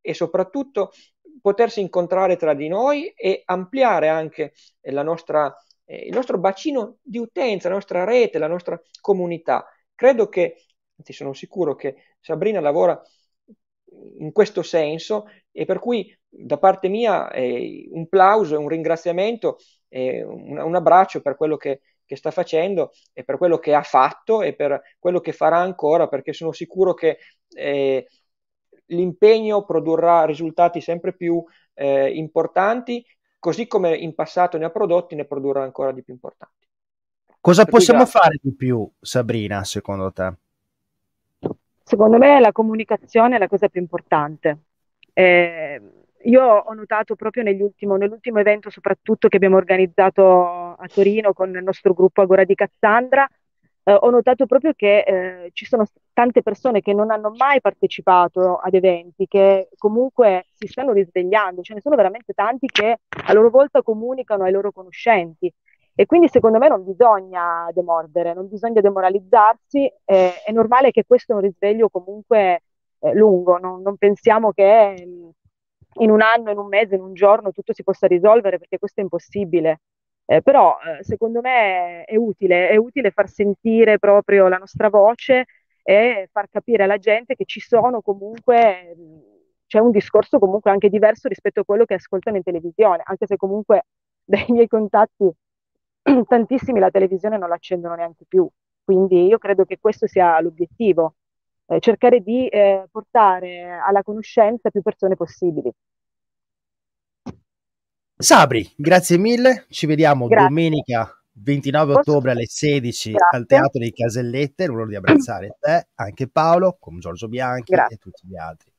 e soprattutto potersi incontrare tra di noi e ampliare anche eh, nostra, eh, il nostro bacino di utenza, la nostra rete, la nostra comunità. Credo che, anzi sono sicuro che Sabrina lavora in questo senso e per cui da parte mia eh, un plauso, un ringraziamento, eh, un, un, abbraccio per quello che, che, sta facendo e per quello che ha fatto e per quello che farà ancora perché sono sicuro che eh, l'impegno produrrà risultati sempre più eh, importanti, così come in passato ne ha prodotti, ne produrrà ancora di più importanti. Cosa per possiamo cui, fare di più, Sabrina, secondo te? Secondo me la comunicazione è la cosa più importante. Eh, io ho notato proprio nell'ultimo evento, soprattutto che abbiamo organizzato a Torino con il nostro gruppo Agora di Cassandra, eh, ho notato proprio che eh, ci sono tante persone che non hanno mai partecipato ad eventi, che comunque si stanno risvegliando, ce ne sono veramente tanti che a loro volta comunicano ai loro conoscenti. E quindi secondo me non bisogna demordere, non bisogna demoralizzarsi, eh, è normale che questo è un risveglio comunque eh, lungo, non, non, pensiamo che mm, in un anno, in un mese, in un giorno tutto si possa risolvere perché questo è impossibile. Eh, però eh, secondo me è utile, è utile far sentire proprio la nostra voce e far capire alla gente che ci sono comunque, c'è un discorso comunque anche diverso rispetto a quello che ascoltano in televisione, anche se comunque dai miei contatti tantissimi la televisione non l'accendono neanche più. Quindi io credo che questo sia l'obiettivo, eh, cercare di eh, portare alla conoscenza più persone possibili. Sabri, grazie mille, ci vediamo grazie. domenica 29 ottobre alle 16 grazie. al Teatro dei Casellette, l'onore di abbracciare te, anche Paolo, con Giorgio Bianchi grazie. e tutti gli altri.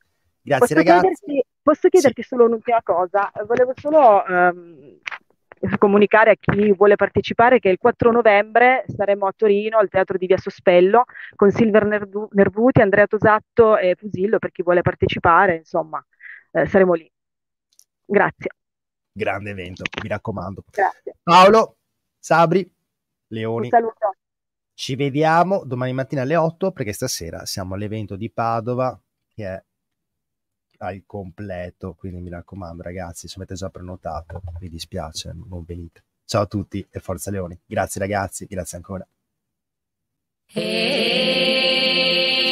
Grazie posso ragazzi. Chiederti, posso chiederti sì. solo un'ultima cosa? Volevo solo um, comunicare a chi vuole partecipare che il 4 novembre saremo a Torino al Teatro di Via Sospello con Silver Nerdu- Nervuti, Andrea Tosatto e Fusillo per chi vuole partecipare, insomma, eh, saremo lì. Grazie grande evento, mi raccomando. Grazie. Paolo, Sabri, Leoni. Ci vediamo domani mattina alle 8 perché stasera siamo all'evento di Padova che è al completo, quindi mi raccomando ragazzi, se avete già prenotato, mi dispiace, non venite. Ciao a tutti e forza Leoni. Grazie ragazzi, grazie ancora. Hey. Eh.